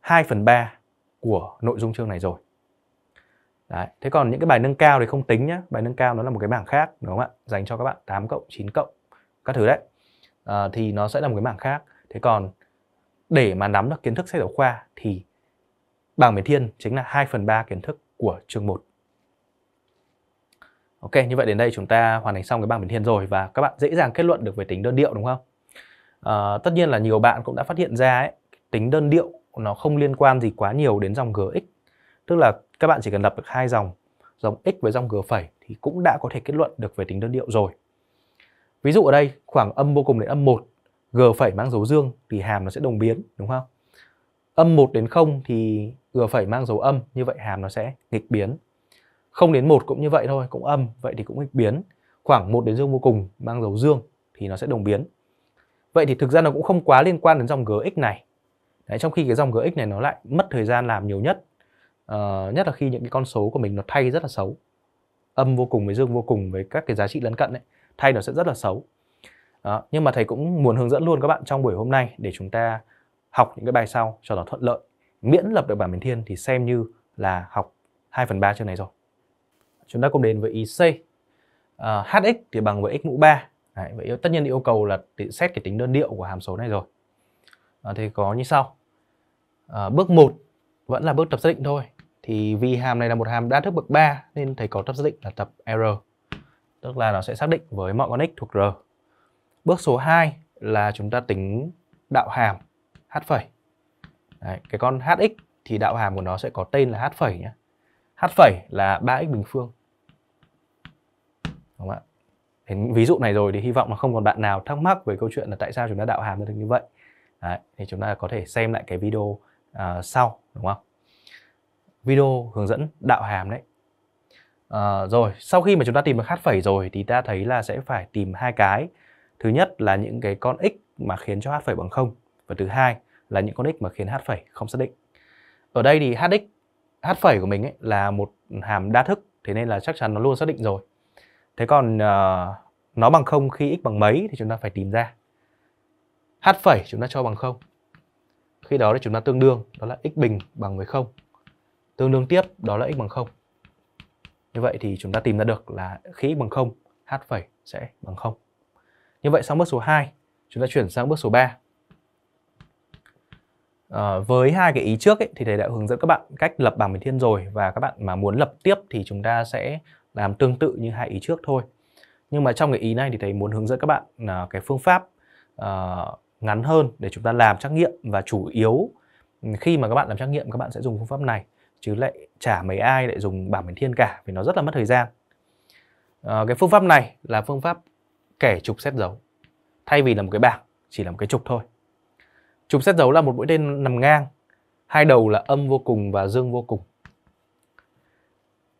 2 phần 3 của nội dung chương này rồi Đấy. Thế còn những cái bài nâng cao thì không tính nhé Bài nâng cao nó là một cái bảng khác đúng không ạ Dành cho các bạn 8 cộng, 9 cộng Các thứ đấy à, Thì nó sẽ là một cái bảng khác Thế còn để mà nắm được kiến thức sách giáo khoa Thì bảng biển thiên chính là 2 phần 3 kiến thức của chương 1 Ok, như vậy đến đây chúng ta hoàn thành xong cái bảng biển thiên rồi Và các bạn dễ dàng kết luận được về tính đơn điệu đúng không? À, tất nhiên là nhiều bạn cũng đã phát hiện ra ấy, Tính đơn điệu nó không liên quan gì quá nhiều đến dòng GX tức là các bạn chỉ cần lập được hai dòng dòng x với dòng g phẩy thì cũng đã có thể kết luận được về tính đơn điệu rồi ví dụ ở đây khoảng âm vô cùng đến âm 1 g phẩy mang dấu dương thì hàm nó sẽ đồng biến đúng không âm 1 đến 0 thì g phẩy mang dấu âm như vậy hàm nó sẽ nghịch biến 0 đến 1 cũng như vậy thôi cũng âm vậy thì cũng nghịch biến khoảng 1 đến dương vô cùng mang dấu dương thì nó sẽ đồng biến vậy thì thực ra nó cũng không quá liên quan đến dòng gx này Đấy, trong khi cái dòng gx này nó lại mất thời gian làm nhiều nhất uh, nhất là khi những cái con số của mình nó thay rất là xấu âm vô cùng với dương vô cùng với các cái giá trị lân cận ấy, thay nó sẽ rất là xấu đó. nhưng mà thầy cũng muốn hướng dẫn luôn các bạn trong buổi hôm nay để chúng ta học những cái bài sau cho nó thuận lợi miễn lập được bảng biến thiên thì xem như là học 2 phần 3 chương này rồi chúng ta cùng đến với ý C uh, ờ, hx thì bằng với x mũ 3 Đấy, vậy tất nhiên yêu cầu là xét cái tính đơn điệu của hàm số này rồi à, thì có như sau à, bước 1 vẫn là bước tập xác định thôi thì vi hàm này là một hàm đa thức bậc 3 nên thầy có tập xác định là tập R tức là nó sẽ xác định với mọi con x thuộc R bước số 2 là chúng ta tính đạo hàm h phẩy cái con hx thì đạo hàm của nó sẽ có tên là h phẩy nhé h phẩy là 3x bình phương đúng không ạ đến ví dụ này rồi thì hy vọng là không còn bạn nào thắc mắc về câu chuyện là tại sao chúng ta đạo hàm được như vậy Đấy, thì chúng ta có thể xem lại cái video uh, sau đúng không video hướng dẫn đạo hàm đấy à, rồi sau khi mà chúng ta tìm được h phẩy rồi thì ta thấy là sẽ phải tìm hai cái thứ nhất là những cái con x mà khiến cho h phẩy bằng không và thứ hai là những con x mà khiến h phẩy không xác định ở đây thì hx h phẩy của mình ấy là một hàm đa thức thế nên là chắc chắn nó luôn xác định rồi thế còn uh, nó bằng không khi x bằng mấy thì chúng ta phải tìm ra H phẩy chúng ta cho bằng không khi đó thì chúng ta tương đương đó là x bình bằng với không tương đương tiếp đó là x bằng 0. Như vậy thì chúng ta tìm ra được là khi x bằng 0, h phẩy sẽ bằng 0. Như vậy xong bước số 2, chúng ta chuyển sang bước số 3. À, ờ, với hai cái ý trước ấy, thì thầy đã hướng dẫn các bạn cách lập bảng bình thiên rồi và các bạn mà muốn lập tiếp thì chúng ta sẽ làm tương tự như hai ý trước thôi. Nhưng mà trong cái ý này thì thầy muốn hướng dẫn các bạn à, cái phương pháp à, ngắn hơn để chúng ta làm trắc nghiệm và chủ yếu ừ, khi mà các bạn làm trắc nghiệm các bạn sẽ dùng phương pháp này chứ lại chả mấy ai lại dùng bảng biến thiên cả vì nó rất là mất thời gian à, cái phương pháp này là phương pháp kẻ trục xét dấu thay vì là một cái bảng chỉ là một cái trục thôi trục xét dấu là một mũi tên nằm ngang hai đầu là âm vô cùng và dương vô cùng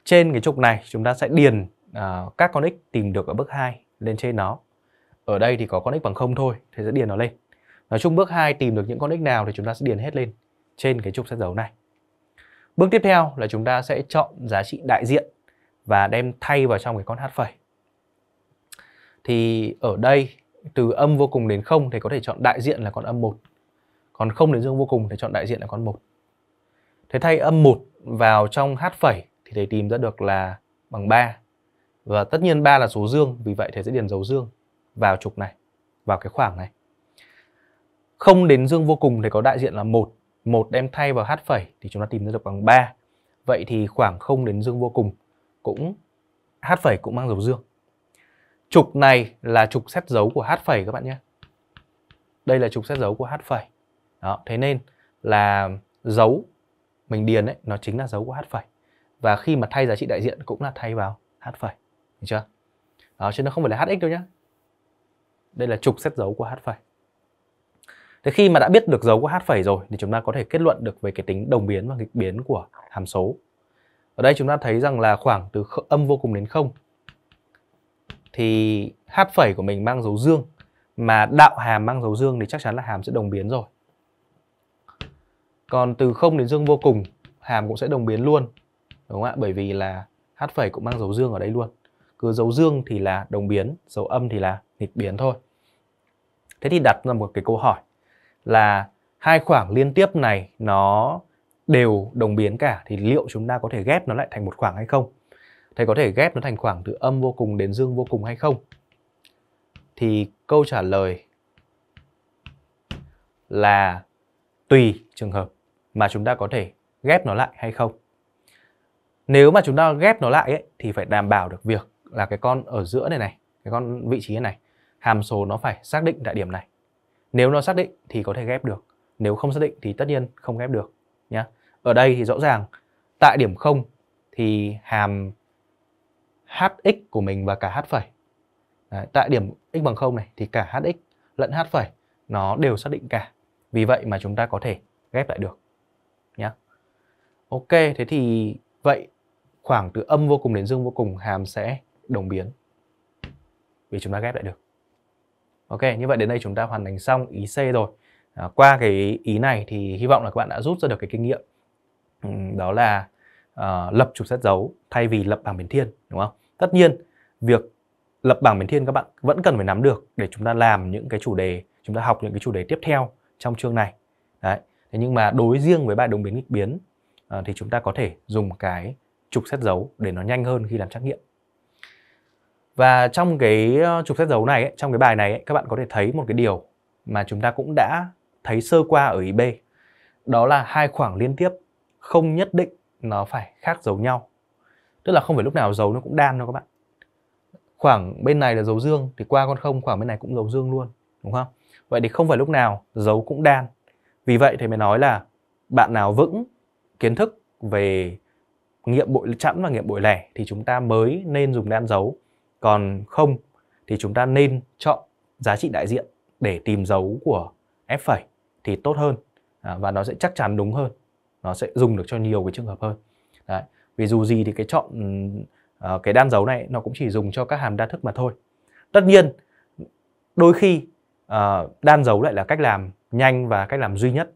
trên cái trục này chúng ta sẽ điền uh, các con x tìm được ở bước 2 lên trên nó ở đây thì có con x bằng không thôi thì sẽ điền nó lên nói chung bước 2 tìm được những con x nào thì chúng ta sẽ điền hết lên trên cái trục xét dấu này Bước tiếp theo là chúng ta sẽ chọn giá trị đại diện và đem thay vào trong cái con hát phẩy. Thì ở đây từ âm vô cùng đến không thì có thể chọn đại diện là con âm 1. Còn không đến dương vô cùng thì chọn đại diện là con 1. Thế thay âm 1 vào trong hát phẩy thì thầy tìm ra được là bằng 3. Và tất nhiên 3 là số dương, vì vậy thầy sẽ điền dấu dương vào trục này, vào cái khoảng này. Không đến dương vô cùng thì có đại diện là 1 một đem thay vào h phẩy thì chúng ta tìm ra được bằng 3. Vậy thì khoảng 0 đến dương vô cùng cũng h phẩy cũng mang dấu dương. Trục này là trục xét dấu của h phẩy các bạn nhé. Đây là trục xét dấu của h phẩy. Đó, thế nên là dấu mình điền ấy nó chính là dấu của h phẩy. Và khi mà thay giá trị đại diện cũng là thay vào h phẩy, được chưa? Đó, chứ nó không phải là hx đâu nhé Đây là trục xét dấu của h phẩy thế khi mà đã biết được dấu của h phẩy rồi thì chúng ta có thể kết luận được về cái tính đồng biến và nghịch biến của hàm số ở đây chúng ta thấy rằng là khoảng từ âm vô cùng đến không thì h phẩy của mình mang dấu dương mà đạo hàm mang dấu dương thì chắc chắn là hàm sẽ đồng biến rồi còn từ không đến dương vô cùng hàm cũng sẽ đồng biến luôn đúng không ạ bởi vì là h phẩy cũng mang dấu dương ở đây luôn cứ dấu dương thì là đồng biến dấu âm thì là nghịch biến thôi thế thì đặt ra một cái câu hỏi là hai khoảng liên tiếp này nó đều đồng biến cả thì liệu chúng ta có thể ghép nó lại thành một khoảng hay không? Thầy có thể ghép nó thành khoảng từ âm vô cùng đến dương vô cùng hay không? Thì câu trả lời là tùy trường hợp mà chúng ta có thể ghép nó lại hay không. Nếu mà chúng ta ghép nó lại ấy, thì phải đảm bảo được việc là cái con ở giữa này này, cái con vị trí này, hàm số nó phải xác định tại điểm này. Nếu nó xác định thì có thể ghép được, nếu không xác định thì tất nhiên không ghép được nhé. Ở đây thì rõ ràng tại điểm không thì hàm hx của mình và cả h phẩy. Đấy, tại điểm x bằng 0 này thì cả hx lẫn h phẩy nó đều xác định cả. Vì vậy mà chúng ta có thể ghép lại được nhé. Ok, thế thì vậy khoảng từ âm vô cùng đến dương vô cùng hàm sẽ đồng biến vì chúng ta ghép lại được. Ok, như vậy đến đây chúng ta hoàn thành xong ý C rồi. À, qua cái ý này thì hy vọng là các bạn đã rút ra được cái kinh nghiệm ừ, đó là uh, lập trục xét dấu thay vì lập bảng biến thiên đúng không? Tất nhiên việc lập bảng biến thiên các bạn vẫn cần phải nắm được để chúng ta làm những cái chủ đề chúng ta học những cái chủ đề tiếp theo trong chương này. Đấy. Thế nhưng mà đối riêng với bài đồng biến nghịch biến uh, thì chúng ta có thể dùng cái trục xét dấu để nó nhanh hơn khi làm trắc nghiệm. Và trong cái ờ, trục xét dấu này, trong cái bài này các bạn có thể thấy một cái điều mà chúng ta cũng đã thấy sơ qua ở B, Đó là hai khoảng liên tiếp không nhất định nó phải khác dấu nhau. Tức là không phải lúc nào dấu nó cũng đan đâu các bạn. Khoảng bên này là dấu dương thì qua con không khoảng bên này cũng dấu dương luôn, đúng không? Vậy thì không phải lúc nào dấu cũng đan. Vì vậy thì mới nói là bạn nào vững kiến thức về nghiệm bội chẵn và nghiệm bội lẻ thì chúng ta mới nên dùng đan dấu còn không thì chúng ta nên chọn giá trị đại diện để tìm dấu của F phẩy thì tốt hơn à, và nó sẽ chắc chắn đúng hơn. Nó sẽ dùng được cho nhiều cái trường hợp hơn. Đấy. Vì dù gì thì cái chọn uh, cái đan dấu này nó cũng chỉ dùng cho các hàm đa thức mà thôi. Tất nhiên đôi khi uh, đan dấu lại là cách làm nhanh và cách làm duy nhất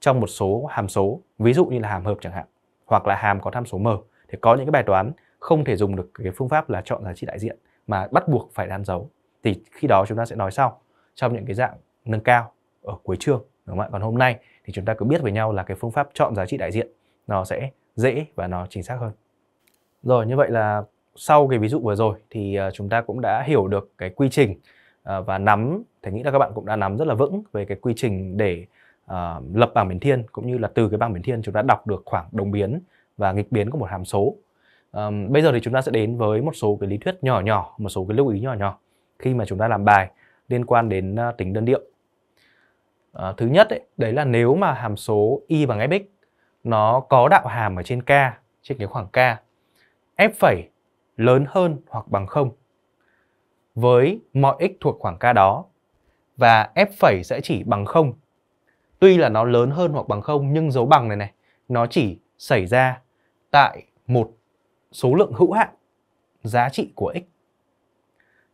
trong một số hàm số, ví dụ như là hàm hợp chẳng hạn, hoặc là hàm có tham số m thì có những cái bài toán không thể dùng được cái phương pháp là chọn giá trị đại diện mà bắt buộc phải đan dấu thì khi đó chúng ta sẽ nói sau trong những cái dạng nâng cao ở cuối chương đúng không ạ còn hôm nay thì chúng ta cứ biết với nhau là cái phương pháp chọn giá trị đại diện nó sẽ dễ và nó chính xác hơn rồi như vậy là sau cái ví dụ vừa rồi thì ờ, chúng ta cũng đã hiểu được cái quy trình ờ, và nắm thì nghĩ là các bạn cũng đã nắm rất là vững về cái quy trình để uh, lập bảng biến thiên cũng như là từ cái bảng biến thiên chúng ta đọc được khoảng đồng biến và nghịch biến của một hàm số um, bây giờ thì chúng ta sẽ đến với một số cái lý thuyết nhỏ nhỏ một số cái lưu ý nhỏ nhỏ khi mà chúng ta làm bài liên quan đến uh, tính đơn điệu à, thứ nhất ấy, đấy là nếu mà hàm số y bằng fx nó có đạo hàm ở trên k trên cái khoảng k f phẩy lớn hơn hoặc bằng không với mọi x thuộc khoảng k đó và f phẩy sẽ chỉ bằng không tuy là nó lớn hơn hoặc bằng không nhưng dấu bằng này này nó chỉ xảy ra tại một số lượng hữu hạn giá trị của x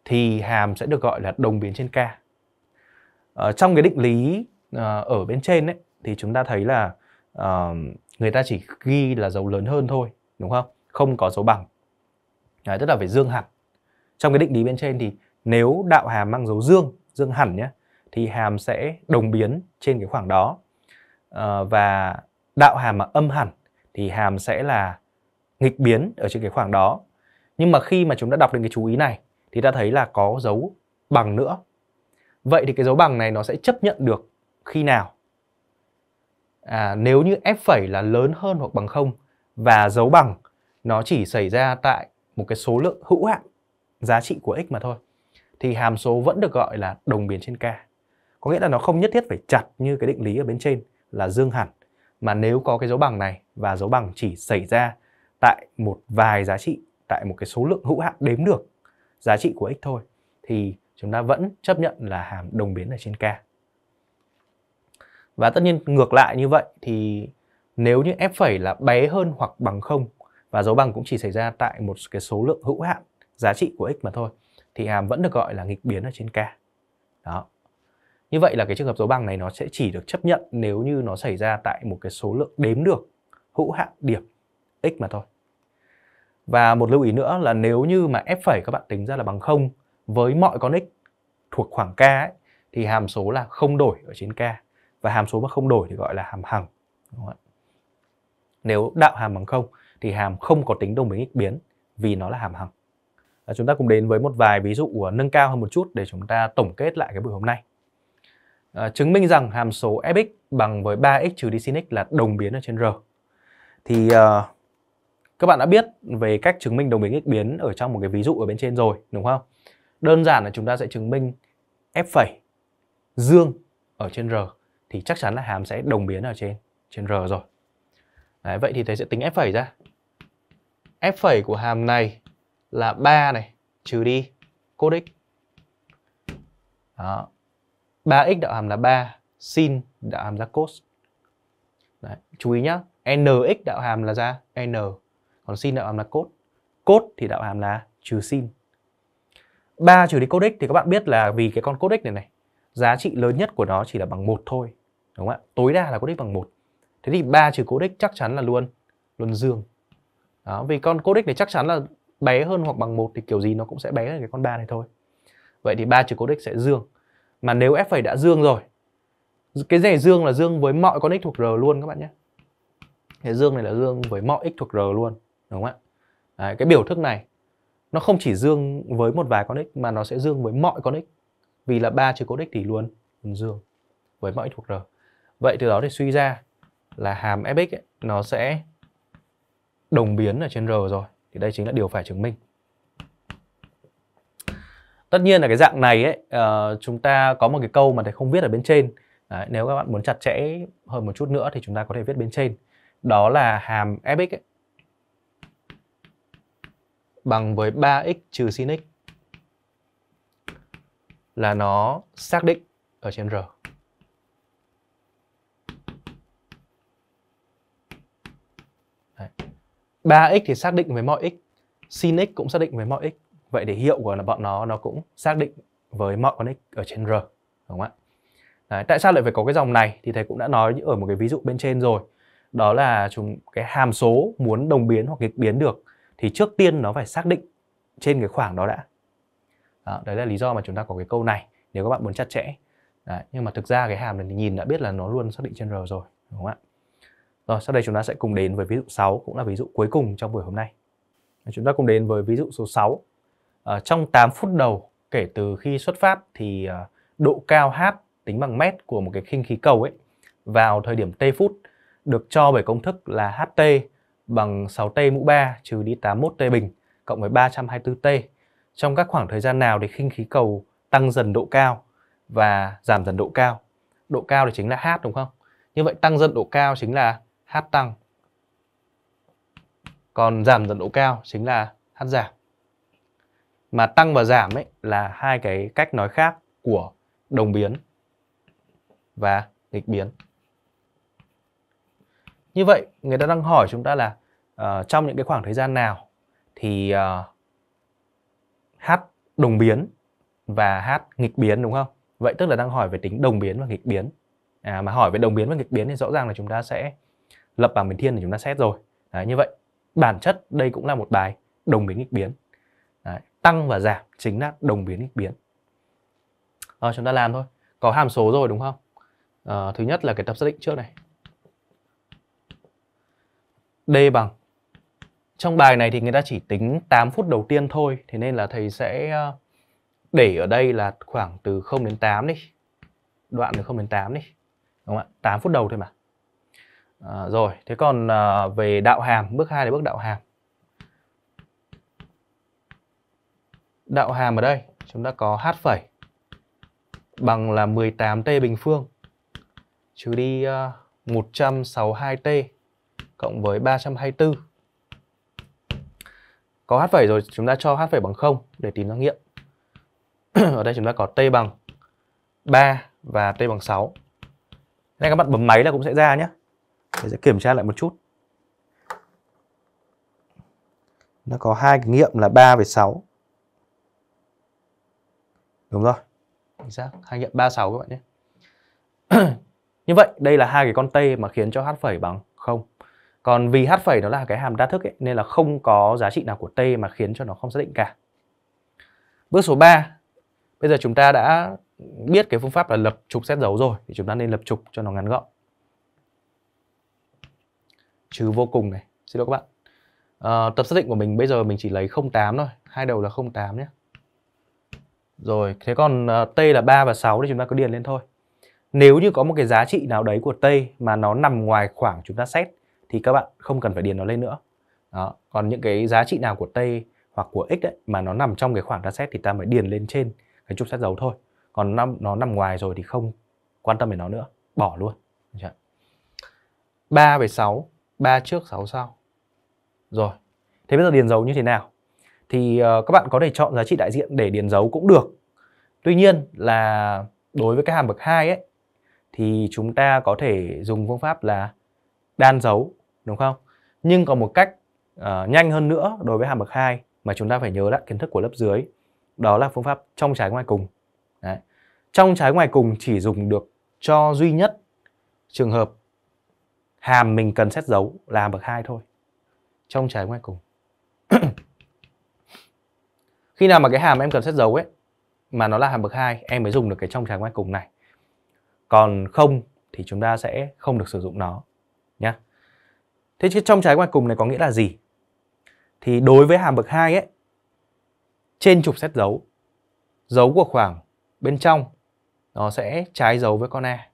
thì hàm sẽ được gọi là đồng biến trên k. Ờ, trong cái định lý uh, ở bên trên ấy, thì chúng ta thấy là uh, người ta chỉ ghi là dấu lớn hơn thôi, đúng không? Không có dấu bằng. Đấy, tức là phải dương hẳn. Trong cái định lý bên trên thì nếu đạo hàm mang dấu dương, dương hẳn nhé, thì hàm sẽ đồng biến trên cái khoảng đó. Uh, và đạo hàm mà âm hẳn thì hàm sẽ là nghịch biến ở trên cái khoảng đó nhưng mà khi mà chúng ta đọc được cái chú ý này thì ta thấy là có dấu bằng nữa vậy thì cái dấu bằng này nó sẽ chấp nhận được khi nào à, nếu như f phẩy là lớn hơn hoặc bằng không và dấu bằng nó chỉ xảy ra tại một cái số lượng hữu hạn giá trị của x mà thôi thì hàm số vẫn được gọi là đồng biến trên k có nghĩa là nó không nhất thiết phải chặt như cái định lý ở bên trên là dương hẳn mà nếu có cái dấu bằng này và dấu bằng chỉ xảy ra tại một vài giá trị tại một cái số lượng hữu hạn đếm được giá trị của x thôi thì chúng ta vẫn chấp nhận là hàm đồng biến ở trên k. Và tất nhiên ngược lại như vậy thì nếu như f phẩy là bé hơn hoặc bằng không và dấu bằng cũng chỉ xảy ra tại một cái số lượng hữu hạn giá trị của x mà thôi thì hàm vẫn được gọi là nghịch biến ở trên k. Đó. Như vậy là cái trường hợp dấu bằng này nó sẽ chỉ được chấp nhận nếu như nó xảy ra tại một cái số lượng đếm được hữu hạn điểm x mà thôi. Và một lưu ý nữa là nếu như mà f phẩy các bạn tính ra là bằng 0 với mọi con x thuộc khoảng k ấy, thì hàm số là không đổi ở trên k và hàm số mà không đổi thì gọi là hàm hằng. Đúng không? Nếu đạo hàm bằng 0 thì hàm không có tính đồng biến x biến vì nó là hàm hằng. À, chúng ta cùng đến với một vài ví dụ ờ, nâng cao hơn một chút để chúng ta tổng kết lại cái buổi hôm nay. À, chứng minh rằng hàm số fx bằng với 3x trừ đi sin x là đồng biến ở trên r. Thì uh, các bạn đã biết về cách chứng minh đồng biến nghịch biến ở trong một cái ví dụ ở bên trên rồi, đúng không? Đơn giản là chúng ta sẽ chứng minh f phẩy dương ở trên r thì chắc chắn là hàm sẽ đồng biến ở trên trên r rồi. Đấy, vậy thì thầy sẽ tính f phẩy ra. f phẩy của hàm này là 3 này trừ đi cos x. Đó. 3x đạo hàm là 3, sin đạo hàm ra cos. Đấy, chú ý nhá, nx đạo hàm là ra n còn sin đạo hàm là cốt cốt thì đạo hàm là trừ sin Ba trừ đi cốt x thì các bạn biết là vì cái con cốt x này này giá trị lớn nhất của nó chỉ là bằng một thôi đúng không ạ tối đa là cốt x bằng một thế thì ba trừ cốt x chắc chắn là luôn luôn dương đó, vì con cốt x này chắc chắn là bé hơn hoặc bằng một thì kiểu gì nó cũng sẽ bé hơn cái con ba này thôi vậy thì ba trừ cốt x sẽ dương mà nếu f đã dương rồi cái này dương là dương với mọi con x thuộc r luôn các bạn nhé cái dương này là dương với mọi x thuộc r luôn đúng không ạ Đấy, cái biểu thức này nó không chỉ dương với một vài con x mà nó sẽ dương với mọi con x vì là ba trừ cos x thì luôn dương với mọi x thuộc r vậy từ đó thì suy ra là hàm fx ấy, nó sẽ đồng biến ở trên r rồi thì đây chính là điều phải chứng minh tất nhiên là cái dạng này ấy uh, chúng ta có một cái câu mà thầy không viết ở bên trên Đấy, nếu các bạn muốn chặt chẽ hơn một chút nữa thì chúng ta có thể viết bên trên đó là hàm fx ấy, bằng với 3x trừ sin x là nó xác định ở trên R. Đấy. 3x thì xác định với mọi x, sin x cũng xác định với mọi x. Vậy để hiệu của bọn nó nó cũng xác định với mọi con x ở trên R, đúng không ạ? Đấy, tại sao lại phải có cái dòng này thì thầy cũng đã nói ở một cái ví dụ bên trên rồi. Đó là chúng cái hàm số muốn đồng biến hoặc nghịch biến được thì trước tiên nó phải xác định trên cái khoảng đó đã đó, đấy là lý do mà chúng ta có cái câu này nếu các bạn muốn chặt chẽ đấy, nhưng mà thực ra cái hàm này nhìn đã biết là nó luôn xác định trên r rồi đúng không ạ rồi sau đây chúng ta sẽ cùng đến với ví dụ 6 cũng là ví dụ cuối cùng trong buổi hôm nay chúng ta cùng đến với ví dụ số 6 à, ờ, trong 8 phút đầu kể từ khi xuất phát thì à, độ cao h tính bằng mét của một cái khinh khí cầu ấy vào thời điểm t phút được cho bởi công thức là ht bằng 6T mũ 3 trừ đi 81T bình cộng với 324T. Trong các khoảng thời gian nào thì khinh khí cầu tăng dần độ cao và giảm dần độ cao. Độ cao thì chính là H đúng không? Như vậy tăng dần độ cao chính là H tăng. Còn giảm dần độ cao chính là H giảm. Mà tăng và giảm ấy là hai cái cách nói khác của đồng biến và nghịch biến như vậy người ta đang hỏi chúng ta là uh, trong những cái khoảng thời gian nào thì uh, ờ, h đồng biến và h nghịch biến đúng không vậy tức là đang hỏi về tính đồng biến và nghịch biến à, mà hỏi về đồng biến và nghịch biến thì rõ ràng là chúng ta sẽ lập bảng biến thiên để chúng ta xét rồi Đấy, như vậy bản chất đây cũng là một bài đồng biến nghịch biến Đấy, tăng và giảm chính là đồng biến nghịch biến rồi chúng ta làm thôi có hàm số rồi đúng không à, thứ nhất là cái tập xác định trước này D bằng trong bài này thì người ta chỉ tính 8 phút đầu tiên thôi thế nên là thầy sẽ ờ, để ở đây là khoảng từ 0 đến 8 đi đoạn từ 0 đến 8 đi đúng không ạ 8 phút đầu thôi mà à, rồi thế còn à, về đạo hàm bước 2 là bước đạo hàm đạo hàm ở đây chúng ta có h phẩy bằng là 18t bình phương trừ đi uh, 162t cộng với 324. Có h phẩy rồi chúng ta cho h phẩy bằng 0 để tìm ra nghiệm. <clears throat> Ở đây chúng ta có t bằng 3 và t bằng 6. đây các bạn bấm máy là cũng sẽ ra nhé. Để sẽ kiểm tra lại một chút. Nó có hai cái nghiệm là 3 và 6. Đúng rồi. Chính xác, hai nghiệm 36 các bạn nhé. <clears throat> Như vậy đây là hai cái con t mà khiến cho h phẩy bằng 0 còn vì h phẩy nó là cái hàm đa thức ấy, nên là không có giá trị nào của t mà khiến cho nó không xác định cả bước số 3 bây giờ chúng ta đã biết cái phương pháp là lập trục xét dấu rồi thì chúng ta nên lập trục cho nó ngắn gọn trừ vô cùng này xin lỗi các bạn à, tập xác định của mình bây giờ mình chỉ lấy 08 thôi hai đầu là 08 nhé rồi thế còn ờ, t là 3 và 6 thì chúng ta cứ điền lên thôi nếu như có một cái giá trị nào đấy của t mà nó nằm ngoài khoảng chúng ta xét thì các bạn không cần phải điền nó lên nữa đó. còn những cái giá trị nào của tây hoặc của x đấy mà nó nằm trong cái khoảng dataset thì ta mới điền lên trên cái trục sát dấu thôi còn nó, nó nằm ngoài rồi thì không quan tâm đến nó nữa bỏ luôn 3 về 6 3 trước 6 sau rồi thế bây giờ điền dấu như thế nào thì uh, các bạn có thể chọn giá trị đại diện để điền dấu cũng được tuy nhiên là đối với cái hàm bậc 2 ấy thì chúng ta có thể dùng phương pháp là đan dấu đúng không? Nhưng còn một cách uh, nhanh hơn nữa đối với hàm bậc 2 mà chúng ta phải nhớ lại kiến thức của lớp dưới đó là phương pháp trong trái ngoài cùng. Đấy. Trong trái ngoài cùng chỉ dùng được cho duy nhất trường hợp hàm mình cần xét dấu là hàm bậc 2 thôi. Trong trái ngoài cùng. <coughs> Khi nào mà cái hàm em cần xét dấu ấy mà nó là hàm bậc 2 em mới dùng được cái trong trái ngoài cùng này. Còn không thì chúng ta sẽ không được sử dụng nó nhé. Thế chứ trong trái ngoặc cùng này có nghĩa là gì? Thì đối với hàm bậc 2 ấy, trên trục xét dấu, dấu của khoảng bên trong nó sẽ trái dấu với con A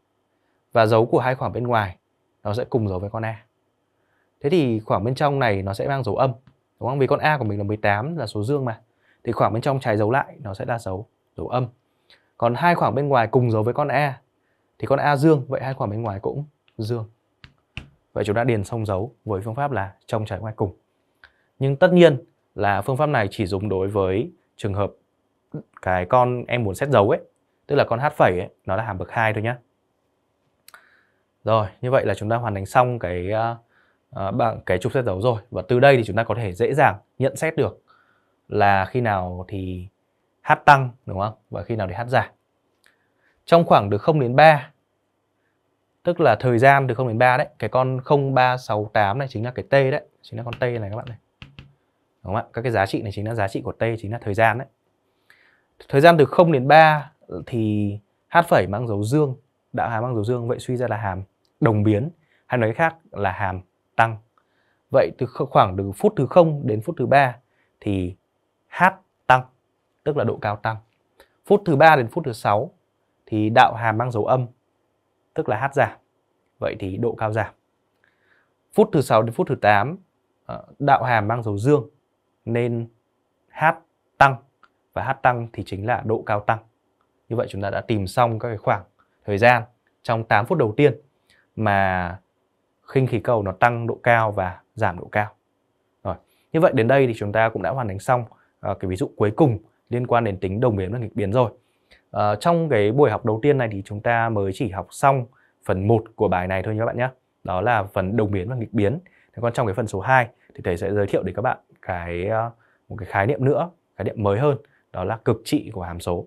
và dấu của hai khoảng bên ngoài nó sẽ cùng dấu với con A. Thế thì khoảng bên trong này nó sẽ mang dấu âm, đúng không? Vì con A của mình là 18 là số dương mà. Thì khoảng bên trong trái dấu lại nó sẽ là dấu dấu âm. Còn hai khoảng bên ngoài cùng dấu với con A thì con A dương, vậy hai khoảng bên ngoài cũng dương. Vậy chúng ta điền xong dấu với phương pháp là trong trái ngoài cùng. Nhưng tất nhiên là phương pháp này chỉ dùng đối với trường hợp cái con em muốn xét dấu ấy, tức là con h phẩy ấy, nó là hàm bậc hai thôi nhá. Rồi, như vậy là chúng ta hoàn thành xong cái uh, cái trục xét dấu rồi và từ đây thì chúng ta có thể dễ dàng nhận xét được là khi nào thì h tăng đúng không? Và khi nào thì h giảm. Trong khoảng từ 0 đến 3 tức là thời gian từ 0 đến 3 đấy cái con 0368 này chính là cái t đấy chính là con t này các bạn này đúng không ạ các cái giá trị này chính là giá trị của t chính là thời gian đấy thời gian từ 0 đến 3 thì h phẩy mang dấu dương đạo hàm mang dấu dương vậy suy ra là hàm đồng biến hay nói khác là hàm tăng vậy từ khoảng từ phút thứ 0 đến phút thứ 3 thì h tăng tức là độ cao tăng phút thứ 3 đến phút thứ 6 thì đạo hàm mang dấu âm tức là hát giảm. Vậy thì độ cao giảm. Phút thứ 6 đến phút thứ 8 ờ, đạo hàm mang dấu dương nên h tăng và h tăng thì chính là độ cao tăng. Như vậy chúng ta đã tìm xong các cái khoảng thời gian trong 8 phút đầu tiên mà khinh khí cầu nó tăng độ cao và giảm độ cao. Rồi, như vậy đến đây thì chúng ta cũng đã hoàn thành xong ờ, cái ví dụ cuối cùng liên quan đến tính đồng biến và nghịch biến rồi. À, trong cái buổi học đầu tiên này thì chúng ta mới chỉ học xong phần 1 của bài này thôi nhé các bạn nhé. Đó là phần đồng biến và nghịch biến. Thế còn trong cái phần số 2 thì thầy sẽ giới thiệu đến các bạn cái ờ, một cái khái niệm nữa, khái niệm mới hơn, đó là cực trị của hàm số.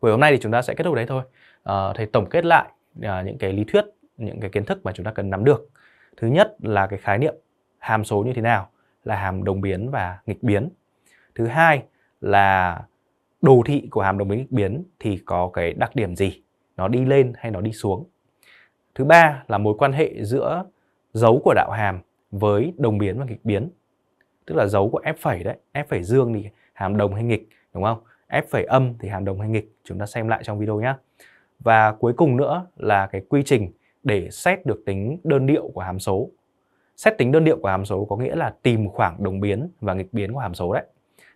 Buổi hôm nay thì chúng ta sẽ kết thúc đấy thôi. À, thầy tổng kết lại à, những cái lý thuyết, những cái kiến thức mà chúng ta cần nắm được. Thứ nhất là cái khái niệm hàm số như thế nào là hàm đồng biến và nghịch biến. Thứ hai là đồ thị của hàm đồng biến biến thì có cái đặc điểm gì nó đi lên hay nó đi xuống thứ ba là mối quan hệ giữa dấu của đạo hàm với đồng biến và nghịch biến tức là dấu của f phẩy đấy f phẩy dương thì hàm đồng hay nghịch đúng không f phẩy âm thì hàm đồng hay nghịch chúng ta xem lại trong video nhé và cuối cùng nữa là cái quy trình để xét được tính đơn điệu của hàm số xét tính đơn điệu của hàm số có nghĩa là tìm khoảng đồng biến và nghịch biến của hàm số đấy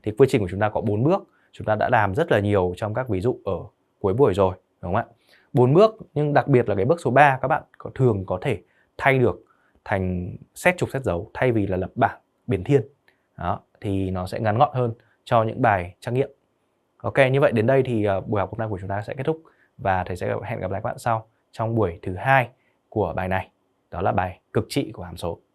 thì quy trình của chúng ta có 4 bước chúng ta đã làm rất là nhiều trong các ví dụ ở cuối buổi rồi đúng không ạ bốn bước nhưng đặc biệt là cái bước số 3 các bạn có thường có thể thay được thành xét trục xét dấu thay vì là lập bảng biến thiên đó thì nó sẽ ngắn gọn hơn cho những bài trắc nghiệm ok như vậy đến đây thì ờ, buổi học hôm nay của chúng ta sẽ kết thúc và thầy sẽ hẹn gặp lại các bạn sau trong buổi thứ hai của bài này đó là bài cực trị của hàm số